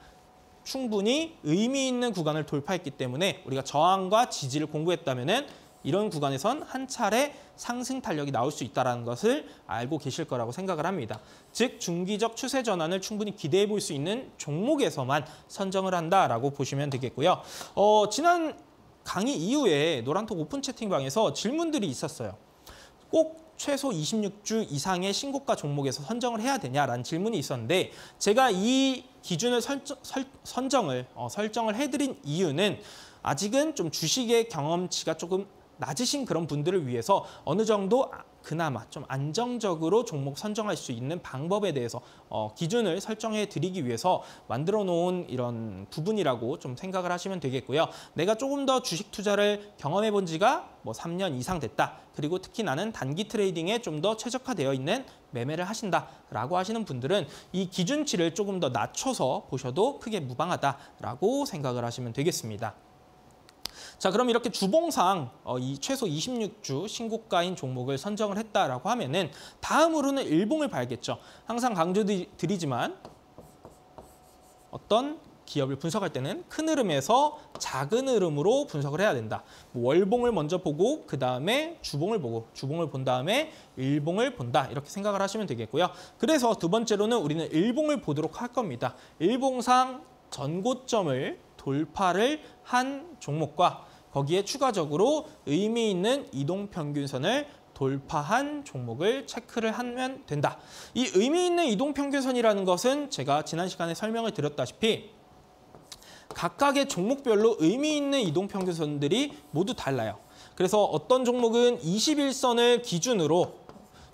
충분히 의미 있는 구간을 돌파했기 때문에 우리가 저항과 지지를 공부했다면 이런 구간에선 한 차례 상승 탄력이 나올 수 있다는 것을 알고 계실 거라고 생각을 합니다. 즉 중기적 추세 전환을 충분히 기대해 볼 수 있는 종목에서만 선정을 한다라고 보시면 되겠고요. 어, 지난 강의 이후에 노란톡 오픈 채팅방에서 질문들이 있었어요. 꼭 최소 26주 이상의 신고가 종목에서 선정을 해야 되냐라는 질문이 있었는데 제가 이 기준을 설정, 설, 선정을 어, 설정을 해드린 이유는 아직은 좀 주식의 경험치가 조금 낮으신 그런 분들을 위해서 어느 정도 아, 그나마 좀 안정적으로 종목 선정할 수 있는 방법에 대해서 어, 기준을 설정해 드리기 위해서 만들어 놓은 이런 부분이라고 좀 생각을 하시면 되겠고요. 내가 조금 더 주식 투자를 경험해 본 지가 뭐 3년 이상 됐다. 그리고 특히 나는 단기 트레이딩에 좀 더 최적화되어 있는 매매를 하신다라고 하시는 분들은 이 기준치를 조금 더 낮춰서 보셔도 크게 무방하다라고 생각을 하시면 되겠습니다. 자, 그럼 이렇게 주봉상 어, 이 최소 26주 신고가인 종목을 선정을 했다라고 하면은 다음으로는 일봉을 봐야겠죠. 항상 강조드리지만 어떤 기업을 분석할 때는 큰 흐름에서 작은 흐름으로 분석을 해야 된다. 뭐 월봉을 먼저 보고 그 다음에 주봉을 보고 주봉을 본 다음에 일봉을 본다 이렇게 생각을 하시면 되겠고요. 그래서 두 번째로는 우리는 일봉을 보도록 할 겁니다. 일봉상 전고점을 돌파를 한 종목과 거기에 추가적으로 의미 있는 이동 평균선을 돌파한 종목을 체크를 하면 된다. 이 의미 있는 이동 평균선이라는 것은 제가 지난 시간에 설명을 드렸다시피 각각의 종목별로 의미 있는 이동 평균선들이 모두 달라요. 그래서 어떤 종목은 21선을 기준으로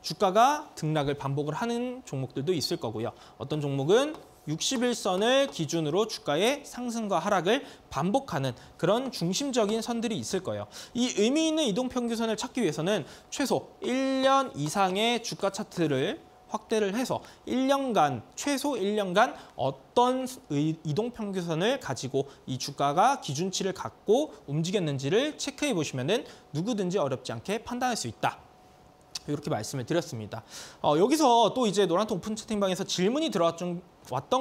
주가가 등락을 반복을 하는 종목들도 있을 거고요. 어떤 종목은 60일선을 기준으로 주가의 상승과 하락을 반복하는 그런 중심적인 선들이 있을 거예요. 이 의미 있는 이동평균선을 찾기 위해서는 최소 1년 이상의 주가 차트를 확대를 해서 1년간 최소 1년간 어떤 이동 평균선을 가지고 이 주가가 기준치를 갖고 움직였는지를 체크해 보시면은 누구든지 어렵지 않게 판단할 수 있다. 이렇게 말씀을 드렸습니다. 어, 여기서 또 이제 노란통 오픈 채팅방에서 질문이 들어왔던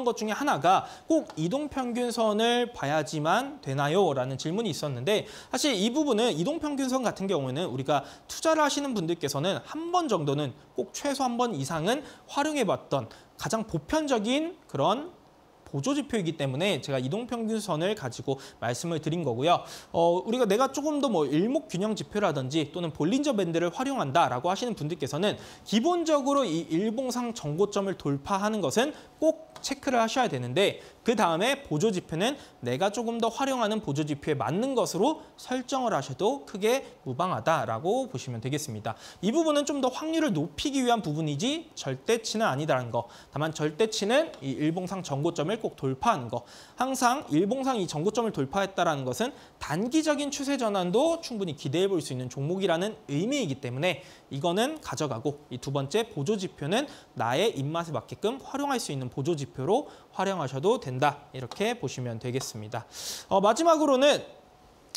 것 중에 하나가 꼭 이동평균선을 봐야지만 되나요? 라는 질문이 있었는데 사실 이 부분은 이동평균선 같은 경우에는 우리가 투자를 하시는 분들께서는 한 번 정도는 꼭 최소 한 번 이상은 활용해봤던 가장 보편적인 그런 보조지표이기 때문에 제가 이동평균선을 가지고 말씀을 드린 거고요. 어, 우리가 내가 조금 더 뭐 일목균형 지표라든지 또는 볼린저 밴드를 활용한다라고 하시는 분들께서는 기본적으로 이 일봉상 정고점을 돌파하는 것은 꼭 체크를 하셔야 되는데 그 다음에 보조지표는 내가 조금 더 활용하는 보조지표에 맞는 것으로 설정을 하셔도 크게 무방하다라고 보시면 되겠습니다. 이 부분은 좀 더 확률을 높이기 위한 부분이지 절대치는 아니다라는 거. 다만 절대치는 이 일봉상 전고점을 꼭 돌파하는 거. 항상 일봉상 이 전고점을 돌파했다라는 것은 단기적인 추세 전환도 충분히 기대해 볼 수 있는 종목이라는 의미이기 때문에 이거는 가져가고 이 두 번째 보조지표는 나의 입맛에 맞게끔 활용할 수 있는 보조지표로 활용하셔도 된다. 된다. 이렇게 보시면 되겠습니다. 어, 마지막으로는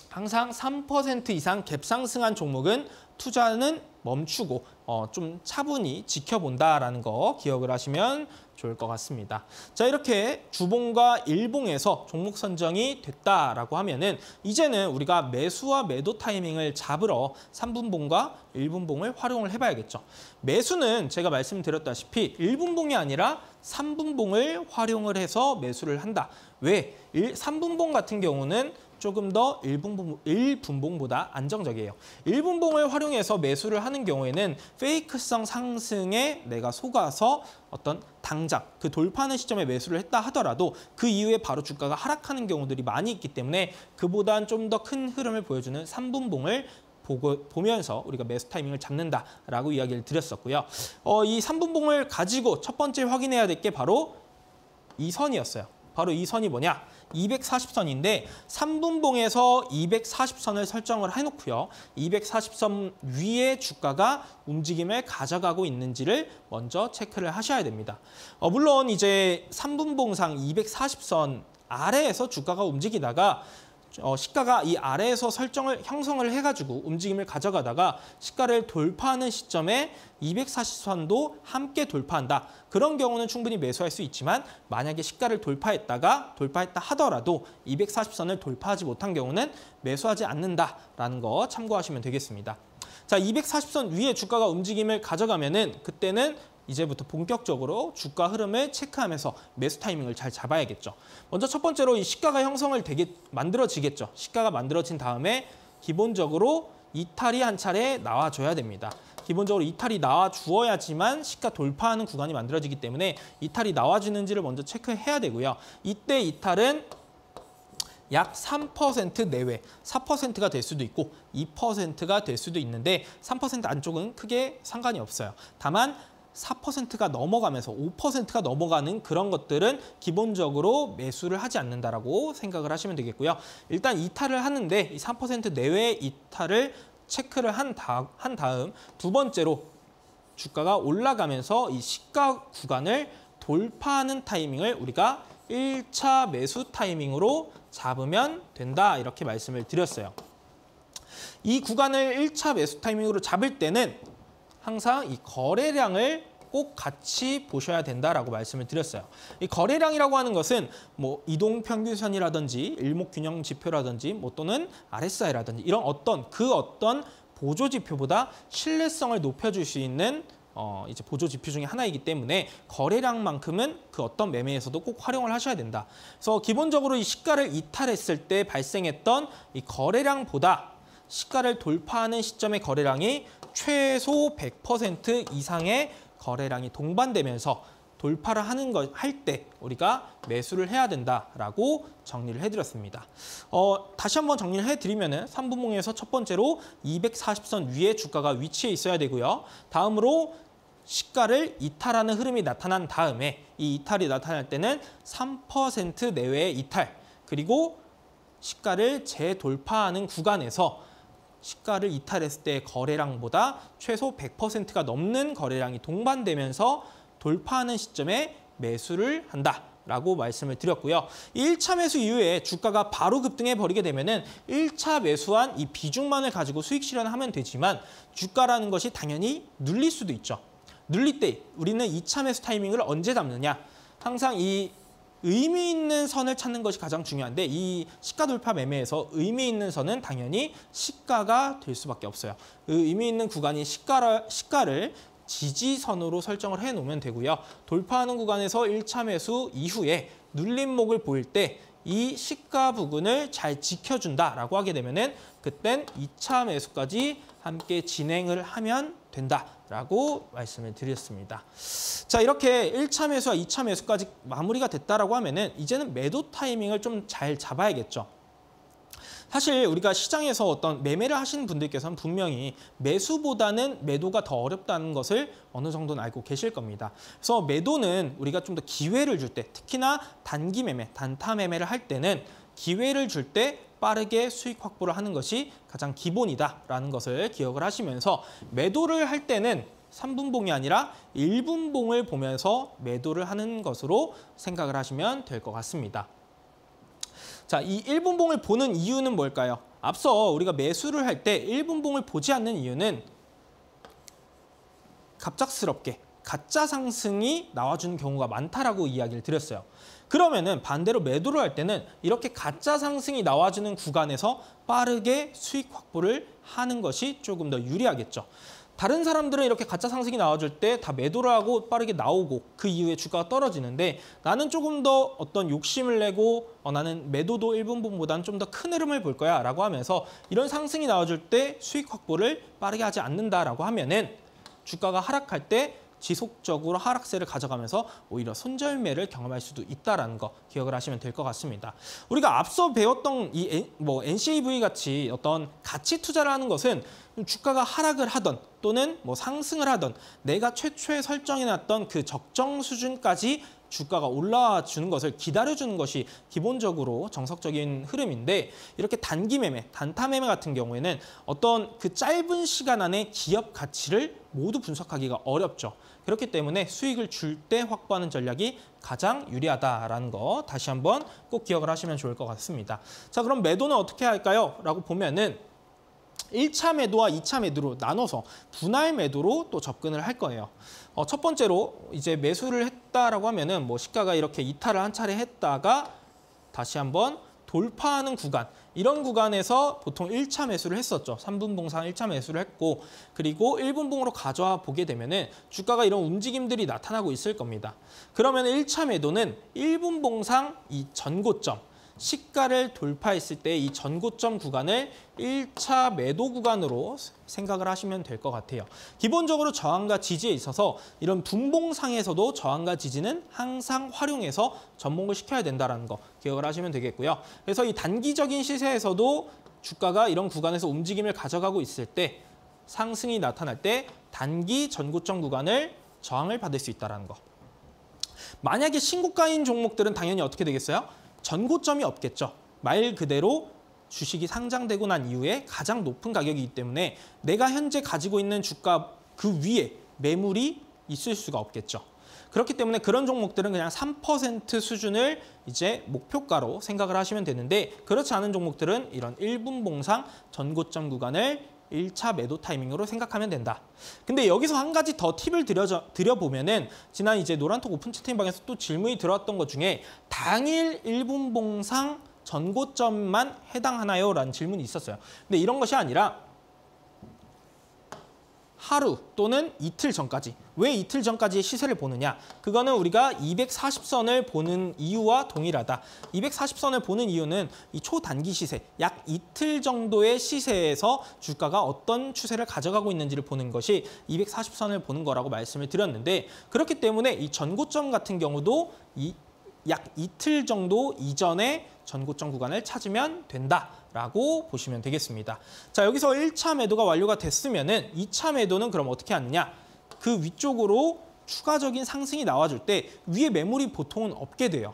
항상 3% 이상 갭상승한 종목은 투자는 멈추고 어, 좀 차분히 지켜본다라는 거 기억을 하시면 좋을 것 같습니다. 자 이렇게 주봉과 일봉에서 종목 선정이 됐다라고 하면은 이제는 우리가 매수와 매도 타이밍을 잡으러 3분봉과 1분봉을 활용을 해봐야겠죠. 매수는 제가 말씀드렸다시피 1분봉이 아니라 3분봉을 활용을 해서 매수를 한다. 왜? 3분봉 같은 경우는 조금 더 1분봉, 1분봉보다 안정적이에요. 1분봉을 활용해서 매수를 하는 경우에는 페이크성 상승에 내가 속아서 어떤 당장그 돌파하는 시점에 매수를 했다 하더라도 그 이후에 바로 주가가 하락하는 경우들이 많이 있기 때문에 그보다는좀 더 큰 흐름을 보여주는 3분봉을 보고, 보면서 우리가 매수 타이밍을 잡는다라고 이야기를 드렸었고요. 어, 이 3분봉을 가지고 첫 번째 확인해야 될 게 바로 이 선이었어요. 바로 이 선이 뭐냐? 240선인데 3분봉에서 240선을 설정을 해놓고요. 240선 위에 주가가 움직임을 가져가고 있는지를 먼저 체크를 하셔야 됩니다. 어, 물론 이제 3분봉상 240선 아래에서 주가가 움직이다가 어, 시가가 이 아래에서 설정을 형성을 해가지고 움직임을 가져가다가 시가를 돌파하는 시점에 240선도 함께 돌파한다. 그런 경우는 충분히 매수할 수 있지만 만약에 시가를 돌파했다가 돌파했다 하더라도 240선을 돌파하지 못한 경우는 매수하지 않는다라는 거 참고하시면 되겠습니다. 자, 240선 위에 주가가 움직임을 가져가면은 그때는 이제부터 본격적으로 주가 흐름을 체크하면서 매수 타이밍을 잘 잡아야겠죠. 먼저 첫 번째로 이 시가가 형성을 되게 만들어지겠죠. 시가가 만들어진 다음에 기본적으로 이탈이 한 차례 나와줘야 됩니다. 기본적으로 이탈이 나와주어야지만 시가 돌파하는 구간이 만들어지기 때문에 이탈이 나와주는지를 먼저 체크해야 되고요. 이때 이탈은 약 3% 내외, 4%가 될 수도 있고 2%가 될 수도 있는데 3% 안쪽은 크게 상관이 없어요. 다만 4%가 넘어가면서 5%가 넘어가는 그런 것들은 기본적으로 매수를 하지 않는다라고 생각을 하시면 되겠고요. 일단 이탈을 하는데 이 3% 내외 의 이탈을 체크를 한, 다, 한 다음 두 번째로 주가가 올라가면서 이 시가 구간을 돌파하는 타이밍을 우리가 1차 매수 타이밍으로 잡으면 된다 이렇게 말씀을 드렸어요. 이 구간을 1차 매수 타이밍으로 잡을 때는 항상 이 거래량을 꼭 같이 보셔야 된다라고 말씀을 드렸어요. 이 거래량이라고 하는 것은 뭐 이동 평균선이라든지 일목 균형 지표라든지 뭐 또는 RSI라든지 이런 어떤 그 어떤 보조 지표보다 신뢰성을 높여줄 수 있는 어 이제 보조 지표 중에 하나이기 때문에 거래량만큼은 그 어떤 매매에서도 꼭 활용을 하셔야 된다. 그래서 기본적으로 이 시가를 이탈했을 때 발생했던 이 거래량보다 시가를 돌파하는 시점의 거래량이 최소 100% 이상의 거래량이 동반되면서 돌파를 하는 걸할때 우리가 매수를 해야 된다라고 정리를 해드렸습니다. 어, 다시 한번 정리를 해드리면은 3분봉에서 첫 번째로 240선 위에 주가가 위치해 있어야 되고요. 다음으로 시가를 이탈하는 흐름이 나타난 다음에 이 이탈이 나타날 때는 3% 내외의 이탈 그리고 시가를 재돌파하는 구간에서 시가를 이탈했을 때 거래량보다 최소 100%가 넘는 거래량이 동반되면서 돌파하는 시점에 매수를 한다. 라고 말씀을 드렸고요. 1차 매수 이후에 주가가 바로 급등해 버리게 되면 은 1차 매수한 이 비중만을 가지고 수익 실현하면 되지만 주가라는 것이 당연히 눌릴 수도 있죠. 눌릴 때 우리는 2차 매수 타이밍을 언제 잡느냐. 항상 이 의미 있는 선을 찾는 것이 가장 중요한데 이 시가 돌파 매매에서 의미 있는 선은 당연히 시가가 될 수밖에 없어요. 그 의미 있는 구간이 시가를, 시가를 지지선으로 설정을 해놓으면 되고요. 돌파하는 구간에서 1차 매수 이후에 눌림목을 보일 때 이 시가 부분을 잘 지켜준다라고 하게 되면 은 그땐 2차 매수까지 함께 진행을 하면 된다. 라고 말씀을 드렸습니다. 자 이렇게 1차 매수와 2차 매수까지 마무리가 됐다라고 하면은 이제는 매도 타이밍을 좀 잘 잡아야겠죠. 사실 우리가 시장에서 어떤 매매를 하시는 분들께서는 분명히 매수보다는 매도가 더 어렵다는 것을 어느 정도는 알고 계실 겁니다. 그래서 매도는 우리가 좀 더 기회를 줄 때 특히나 단기 매매, 단타 매매를 할 때는 기회를 줄때 빠르게 수익 확보를 하는 것이 가장 기본이다라는 것을 기억을 하시면서 매도를 할 때는 3분봉이 아니라 1분봉을 보면서 매도를 하는 것으로 생각을 하시면 될 것 같습니다. 자, 이 1분봉을 보는 이유는 뭘까요? 앞서 우리가 매수를 할 때 1분봉을 보지 않는 이유는 갑작스럽게 가짜 상승이 나와주는 경우가 많다라고 이야기를 드렸어요. 그러면은 반대로 매도를 할 때는 이렇게 가짜 상승이 나와주는 구간에서 빠르게 수익 확보를 하는 것이 조금 더 유리하겠죠. 다른 사람들은 이렇게 가짜 상승이 나와줄 때 다 매도를 하고 빠르게 나오고 그 이후에 주가가 떨어지는데 나는 조금 더 어떤 욕심을 내고 어, 나는 매도도 1분분보다는 좀 더 큰 흐름을 볼 거야 라고 하면서 이런 상승이 나와줄 때 수익 확보를 빠르게 하지 않는다라고 하면은 주가가 하락할 때 지속적으로 하락세를 가져가면서 오히려 손절매를 경험할 수도 있다는거 기억을 하시면 될 것 같습니다. 우리가 앞서 배웠던 이 뭐 NCAV 같이 어떤 가치 투자를 하는 것은 주가가 하락을 하던 또는 뭐 상승을 하던 내가 최초에 설정해놨던 그 적정 수준까지 주가가 올라주는 것을 기다려주는 것이 기본적으로 정석적인 흐름인데 이렇게 단기 매매, 단타 매매 같은 경우에는 어떤 그 짧은 시간 안에 기업 가치를 모두 분석하기가 어렵죠. 그렇기 때문에 수익을 줄 때 확보하는 전략이 가장 유리하다라는 거 다시 한번 꼭 기억을 하시면 좋을 것 같습니다. 자 그럼 매도는 어떻게 할까요? 라고 보면은 1차 매도와 2차 매도로 나눠서 분할 매도로 또 접근을 할 거예요. 어, 첫 번째로 이제 매수를 했다라고 하면은 뭐 시가가 이렇게 이탈을 한 차례 했다가 다시 한번 돌파하는 구간 이런 구간에서 보통 1차 매수를 했었죠. 3분 봉상 1차 매수를 했고 그리고 1분 봉으로 가져와 보게 되면 은 주가가 이런 움직임들이 나타나고 있을 겁니다. 그러면 1차 매도는 1분 봉상 이 전고점 시가를 돌파했을 때 이 전고점 구간을 1차 매도 구간으로 생각을 하시면 될 것 같아요. 기본적으로 저항과 지지에 있어서 이런 분봉상에서도 저항과 지지는 항상 활용해서 접목을 시켜야 된다는 거 기억을 하시면 되겠고요. 그래서 이 단기적인 시세에서도 주가가 이런 구간에서 움직임을 가져가고 있을 때 상승이 나타날 때 단기 전고점 구간을 저항을 받을 수 있다는 거. 만약에 신고가인 종목들은 당연히 어떻게 되겠어요? 전고점이 없겠죠. 말 그대로 주식이 상장되고 난 이후에 가장 높은 가격이기 때문에 내가 현재 가지고 있는 주가 그 위에 매물이 있을 수가 없겠죠. 그렇기 때문에 그런 종목들은 그냥 3% 수준을 이제 목표가로 생각을 하시면 되는데 그렇지 않은 종목들은 이런 1분 봉상 전고점 구간을 1차 매도 타이밍으로 생각하면 된다. 근데 여기서 한 가지 더 팁을 드려, 드려보면은 지난 이제 노란톡 오픈 채팅방에서 또 질문이 들어왔던 것 중에 당일 1분 봉상 전고점만 해당하나요? 라는 질문이 있었어요. 근데 이런 것이 아니라 하루 또는 이틀 전까지 왜 이틀 전까지의 시세를 보느냐? 그거는 우리가 240선을 보는 이유와 동일하다. 240선을 보는 이유는 이 초단기 시세, 약 이틀 정도의 시세에서 주가가 어떤 추세를 가져가고 있는지를 보는 것이 240선을 보는 거라고 말씀을 드렸는데 그렇기 때문에 이 전고점 같은 경우도 이 약 이틀 정도 이전에 전고점 구간을 찾으면 된다. 라고 보시면 되겠습니다. 자 여기서 1차 매도가 완료가 됐으면 은 2차 매도는 그럼 어떻게 하느냐? 그 위쪽으로 추가적인 상승이 나와줄 때 위에 매물이 보통은 없게 돼요.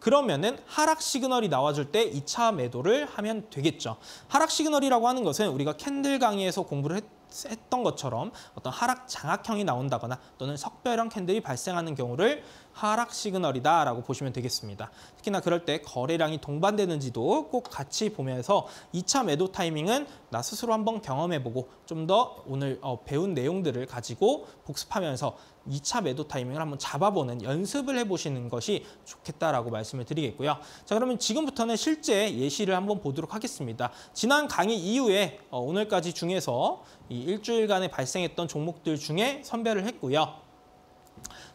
그러면은 하락 시그널이 나와줄 때 2차 매도를 하면 되겠죠. 하락 시그널이라고 하는 것은 우리가 캔들 강의에서 공부를 했, 했던 것처럼 어떤 하락 장악형이 나온다거나 또는 석별형 캔들이 발생하는 경우를 하락 시그널이다라고 보시면 되겠습니다. 특히나 그럴 때 거래량이 동반되는지도 꼭 같이 보면서 2차 매도 타이밍은 나 스스로 한번 경험해보고 좀 더 오늘 어, 배운 내용들을 가지고 복습하면서 2차 매도 타이밍을 한번 잡아보는 연습을 해보시는 것이 좋겠다라고 말씀을 드리겠고요. 자 그러면 지금부터는 실제 예시를 한번 보도록 하겠습니다. 지난 강의 이후에 어, 오늘까지 중에서 이 일주일간에 발생했던 종목들 중에 선별을 했고요.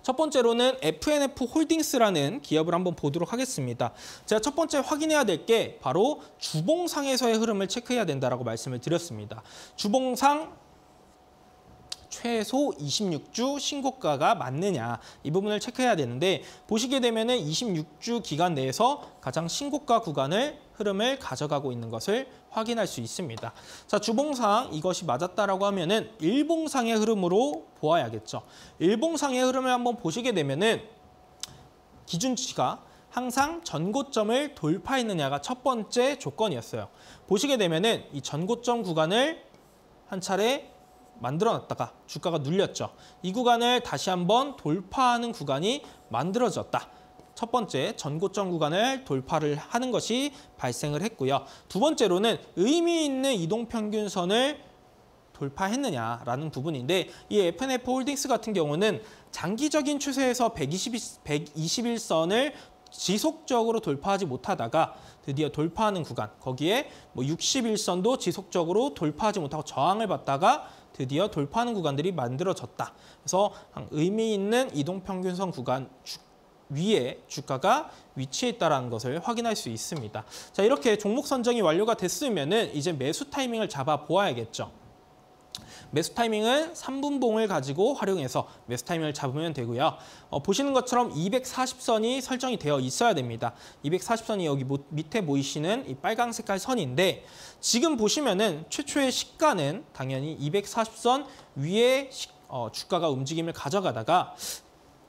첫 번째로는 FNF 홀딩스라는 기업을 한번 보도록 하겠습니다. 제가 첫 번째 확인해야 될 게 바로 주봉상에서의 흐름을 체크해야 된다고 말씀을 드렸습니다. 주봉상 최소 26주 신고가가 맞느냐 이 부분을 체크해야 되는데 보시게 되면 은 26주 기간 내에서 가장 신고가 구간을 흐름을 가져가고 있는 것을 확인할 수 있습니다. 자 주봉상 이것이 맞았다라고 하면 은 일봉상의 흐름으로 보아야겠죠. 일봉상의 흐름을 한번 보시게 되면 은 기준치가 항상 전고점을 돌파했느냐가 첫 번째 조건이었어요. 보시게 되면 은이 전고점 구간을 한 차례 만들어놨다가 주가가 눌렸죠. 이 구간을 다시 한번 돌파하는 구간이 만들어졌다. 첫 번째 전고점 구간을 돌파를 하는 것이 발생을 했고요. 두 번째로는 의미 있는 이동평균선을 돌파했느냐라는 부분인데 이 F&F 홀딩스 같은 경우는 장기적인 추세에서 120, 121선을 지속적으로 돌파하지 못하다가 드디어 돌파하는 구간 거기에 뭐 61선도 지속적으로 돌파하지 못하고 저항을 받다가 드디어 돌파하는 구간들이 만들어졌다. 그래서 의미 있는 이동평균선 구간 위에 주가가 위치해 있다는 것을 확인할 수 있습니다. 자 이렇게 종목 선정이 완료가 됐으면 이제 매수 타이밍을 잡아 보아야겠죠. 매수 타이밍은 3분봉을 가지고 활용해서 매수 타이밍을 잡으면 되고요. 어, 보시는 것처럼 240선이 설정이 되어 있어야 됩니다. 240선이 여기 밑에 보이시는 이빨간 색깔 선인데 지금 보시면은 최초의 시가는 당연히 240선 위에 시, 어, 주가가 움직임을 가져가다가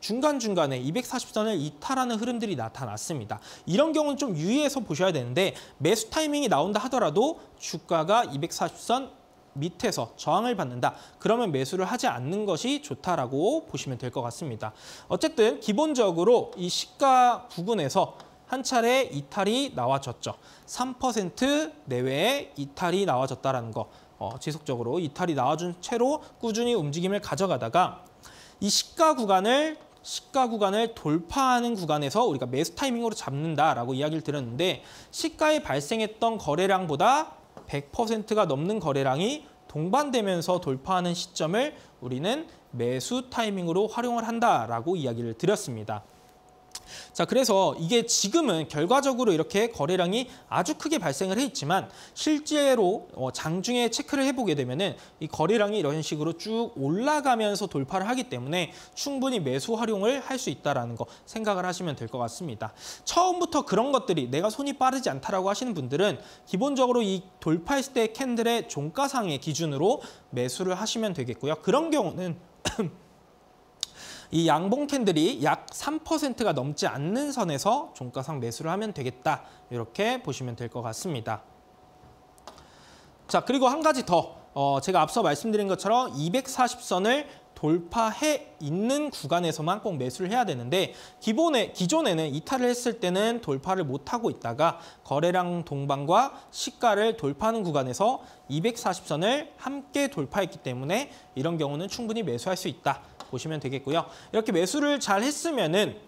중간중간에 240선을 이탈하는 흐름들이 나타났습니다. 이런 경우는 좀 유의해서 보셔야 되는데 매수 타이밍이 나온다 하더라도 주가가 240선 밑에서 저항을 받는다. 그러면 매수를 하지 않는 것이 좋다라고 보시면 될 것 같습니다. 어쨌든 기본적으로 이 시가 부근에서 한 차례 이탈이 나와졌죠. 3% 내외의 이탈이 나와졌다라는 거. 어, 지속적으로 이탈이 나와준 채로 꾸준히 움직임을 가져가다가 이 시가 구간을 시가 구간을 돌파하는 구간에서 우리가 매수 타이밍으로 잡는다라고 이야기를 드렸는데 시가에 발생했던 거래량보다 100%가 넘는 거래량이 동반되면서 돌파하는 시점을 우리는 매수 타이밍으로 활용을 한다라고 이야기를 드렸습니다. 자, 그래서 이게 지금은 결과적으로 이렇게 거래량이 아주 크게 발생을 했지만 실제로 어, 장중에 체크를 해보게 되면은 이 거래량이 이런 식으로 쭉 올라가면서 돌파를 하기 때문에 충분히 매수 활용을 할 수 있다라는 거 생각을 하시면 될 것 같습니다. 처음부터 그런 것들이 내가 손이 빠르지 않다라고 하시는 분들은 기본적으로 이 돌파했을 때 캔들의 종가상의 기준으로 매수를 하시면 되겠고요. 그런 경우는 이 양봉캔들이 약 3%가 넘지 않는 선에서 종가상 매수를 하면 되겠다. 이렇게 보시면 될 것 같습니다. 자, 그리고 한 가지 더. 어, 제가 앞서 말씀드린 것처럼 240선을 돌파해 있는 구간에서만 꼭 매수를 해야 되는데 기본에 기존에는 이탈을 했을 때는 돌파를 못하고 있다가 거래량 동반과 시가를 돌파하는 구간에서 240선을 함께 돌파했기 때문에 이런 경우는 충분히 매수할 수 있다. 보시면 되겠고요. 이렇게 매수를 잘 했으면은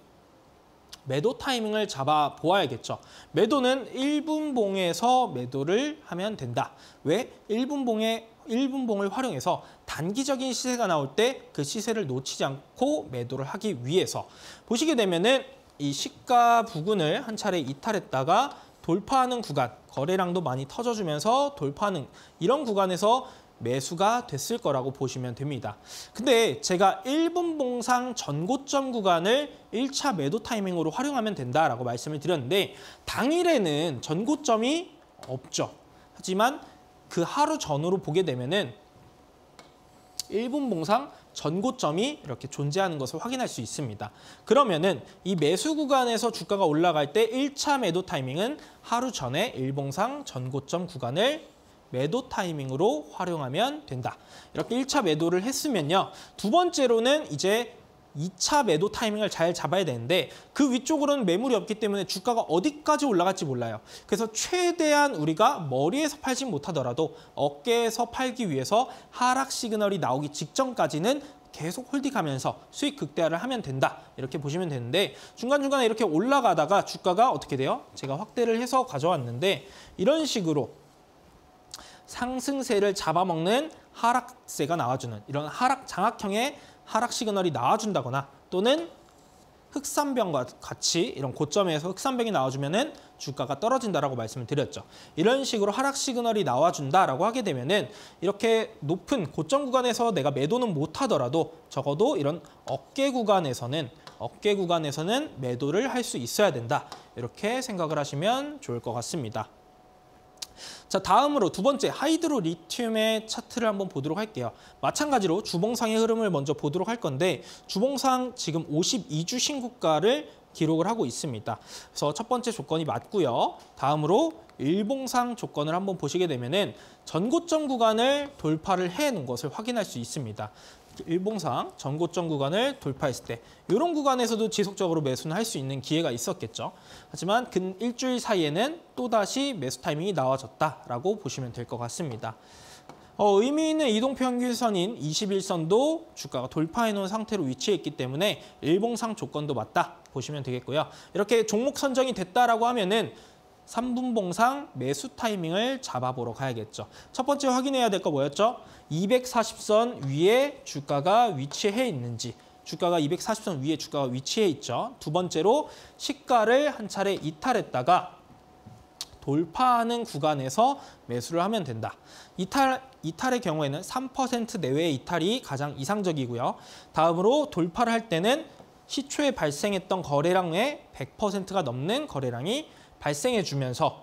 매도 타이밍을 잡아 보아야겠죠. 매도는 1분 봉에서 매도를 하면 된다. 왜? 1분 봉에 1분 봉을 활용해서 단기적인 시세가 나올 때 그 시세를 놓치지 않고 매도를 하기 위해서 보시게 되면은 이 시가 부근을 한 차례 이탈했다가 돌파하는 구간, 거래량도 많이 터져주면서 돌파하는 이런 구간에서 매수가 됐을 거라고 보시면 됩니다. 근데 제가 1분 봉상 전고점 구간을 1차 매도 타이밍으로 활용하면 된다라고 말씀을 드렸는데 당일에는 전고점이 없죠. 하지만 그 하루 전으로 보게 되면은 1분 봉상 전고점이 이렇게 존재하는 것을 확인할 수 있습니다. 그러면은 이 매수 구간에서 주가가 올라갈 때 1차 매도 타이밍은 하루 전에 1봉상 전고점 구간을 매도 타이밍으로 활용하면 된다. 이렇게 1차 매도를 했으면요. 두 번째로는 이제 2차 매도 타이밍을 잘 잡아야 되는데 그 위쪽으로는 매물이 없기 때문에 주가가 어디까지 올라갈지 몰라요. 그래서 최대한 우리가 머리에서 팔지 못하더라도 어깨에서 팔기 위해서 하락 시그널이 나오기 직전까지는 계속 홀딩하면서 수익 극대화를 하면 된다. 이렇게 보시면 되는데 중간중간에 이렇게 올라가다가 주가가 어떻게 돼요? 제가 확대를 해서 가져왔는데 이런 식으로 상승세를 잡아먹는 하락세가 나와주는 이런 하락 장악형의 하락 시그널이 나와준다거나 또는 흑산병과 같이 이런 고점에서 흑산병이 나와주면은 주가가 떨어진다라고 말씀을 드렸죠. 이런 식으로 하락 시그널이 나와준다라고 하게 되면은 이렇게 높은 고점 구간에서 내가 매도는 못하더라도 적어도 이런 어깨 구간에서는 어깨 구간에서는 매도를 할 수 있어야 된다. 이렇게 생각을 하시면 좋을 것 같습니다. 자, 다음으로 두 번째 하이드로 리튬의 차트를 한번 보도록 할게요. 마찬가지로 주봉상의 흐름을 먼저 보도록 할 건데 주봉상 지금 52주 신고가를 기록을 하고 있습니다. 그래서 첫 번째 조건이 맞고요. 다음으로 일봉상 조건을 한번 보시게 되면은 전고점 구간을 돌파를 해 놓은 것을 확인할 수 있습니다. 일봉상 전고점 구간을 돌파했을 때 이런 구간에서도 지속적으로 매수는 할 수 있는 기회가 있었겠죠. 하지만 근 일주일 사이에는 또다시 매수 타이밍이 나와졌다라고 보시면 될 것 같습니다. 어, 의미 있는 이동평균선인 21선도 주가가 돌파해놓은 상태로 위치했기 때문에 일봉상 조건도 맞다 보시면 되겠고요. 이렇게 종목 선정이 됐다라고 하면은 3분봉상 매수 타이밍을 잡아보러 가야겠죠. 첫 번째 확인해야 될 거 뭐였죠? 240선 위에 주가가 위치해 있는지 주가가 240선 위에 주가가 위치해 있죠. 두 번째로 시가를 한 차례 이탈했다가 돌파하는 구간에서 매수를 하면 된다. 이탈, 이탈의 경우에는 3% 내외의 이탈이 가장 이상적이고요. 다음으로 돌파를 할 때는 시초에 발생했던 거래량의 100%가 넘는 거래량이 발생해 주면서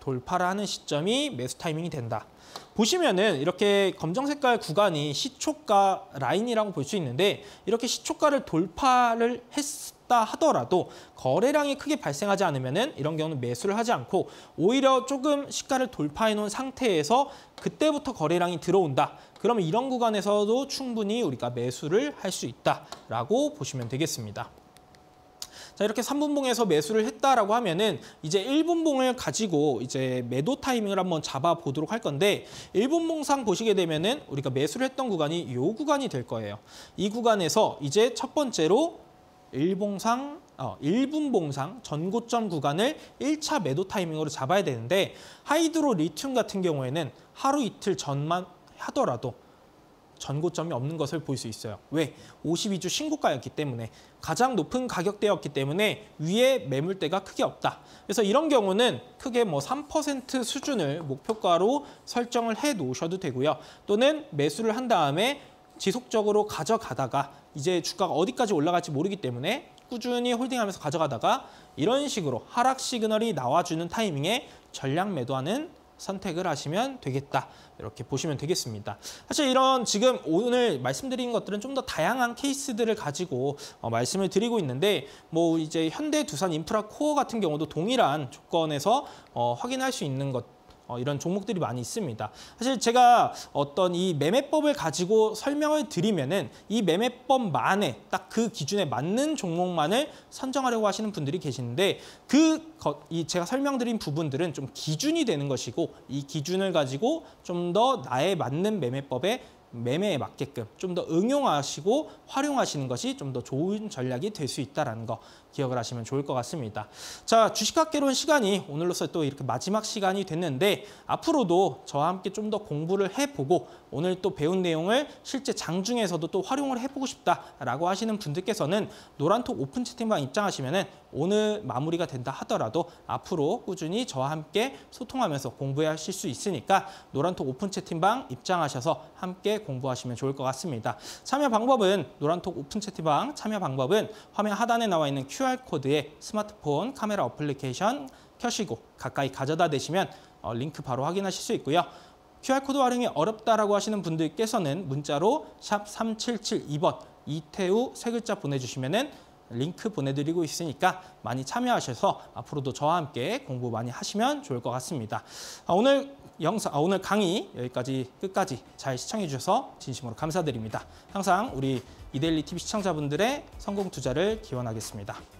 돌파를 하는 시점이 매수 타이밍이 된다. 보시면은 이렇게 검정 색깔 구간이 시초가 라인이라고 볼 수 있는데 이렇게 시초가를 돌파를 했다 하더라도 거래량이 크게 발생하지 않으면은 이런 경우는 매수를 하지 않고 오히려 조금 시가를 돌파해 놓은 상태에서 그때부터 거래량이 들어온다. 그러면 이런 구간에서도 충분히 우리가 매수를 할 수 있다라고 보시면 되겠습니다. 자, 이렇게 3분봉에서 매수를 했다라고 하면은 이제 1분봉을 가지고 이제 매도 타이밍을 한번 잡아 보도록 할 건데 1분봉상 보시게 되면은 우리가 매수를 했던 구간이 이 구간이 될 거예요. 이 구간에서 이제 첫 번째로 일봉상 어, 1분봉상 전고점 구간을 1차 매도 타이밍으로 잡아야 되는데 하이드로 리튬 같은 경우에는 하루 이틀 전만 하더라도 전고점이 없는 것을 볼 수 있어요. 왜? 52주 신고가였기 때문에 가장 높은 가격대였기 때문에 위에 매물대가 크게 없다. 그래서 이런 경우는 크게 뭐 3% 수준을 목표가로 설정을 해 놓으셔도 되고요. 또는 매수를 한 다음에 지속적으로 가져가다가 이제 주가가 어디까지 올라갈지 모르기 때문에 꾸준히 홀딩하면서 가져가다가 이런 식으로 하락 시그널이 나와주는 타이밍에 전량 매도하는 선택을 하시면 되겠다. 이렇게 보시면 되겠습니다. 사실 이런 지금 오늘 말씀드린 것들은 좀 더 다양한 케이스들을 가지고 어, 말씀을 드리고 있는데 뭐 이제 현대 두산 인프라 코어 같은 경우도 동일한 조건에서 어, 확인할 수 있는 것 어, 이런 종목들이 많이 있습니다. 사실 제가 어떤 이 매매법을 가지고 설명을 드리면은 이 매매법만에 딱 그 기준에 맞는 종목만을 선정하려고 하시는 분들이 계시는데 그이 제가 설명드린 부분들은 좀 기준이 되는 것이고 이 기준을 가지고 좀 더 나에 맞는 매매법에 매매에 맞게끔 좀 더 응용하시고 활용하시는 것이 좀 더 좋은 전략이 될 수 있다라는 거. 기억을 하시면 좋을 것 같습니다. 자, 주식학개론 시간이 오늘로서 또 이렇게 마지막 시간이 됐는데 앞으로도 저와 함께 좀 더 공부를 해보고 오늘 또 배운 내용을 실제 장중에서도 또 활용을 해보고 싶다라고 하시는 분들께서는 노란톡 오픈 채팅방 입장하시면 오늘 마무리가 된다 하더라도 앞으로 꾸준히 저와 함께 소통하면서 공부하실 수 있으니까 노란톡 오픈 채팅방 입장하셔서 함께 공부하시면 좋을 것 같습니다. 참여 방법은 노란톡 오픈 채팅방 참여 방법은 화면 하단에 나와 있는 Q QR코드에 스마트폰 카메라 어플리케이션 켜시고 가까이 가져다 대시면 어, 링크 바로 확인하실 수 있고요. QR코드 활용이 어렵다라고 하시는 분들께서는 문자로 샵 3772번 이태우 세 글자 보내주시면 은 링크 보내드리고 있으니까 많이 참여하셔서 앞으로도 저와 함께 공부 많이 하시면 좋을 것 같습니다. 아, 오늘 영상, 아, 오늘 강의 여기까지 끝까지 잘 시청해주셔서 진심으로 감사드립니다. 항상 우리 이데일리 TV 시청자분들의 성공 투자를 기원하겠습니다.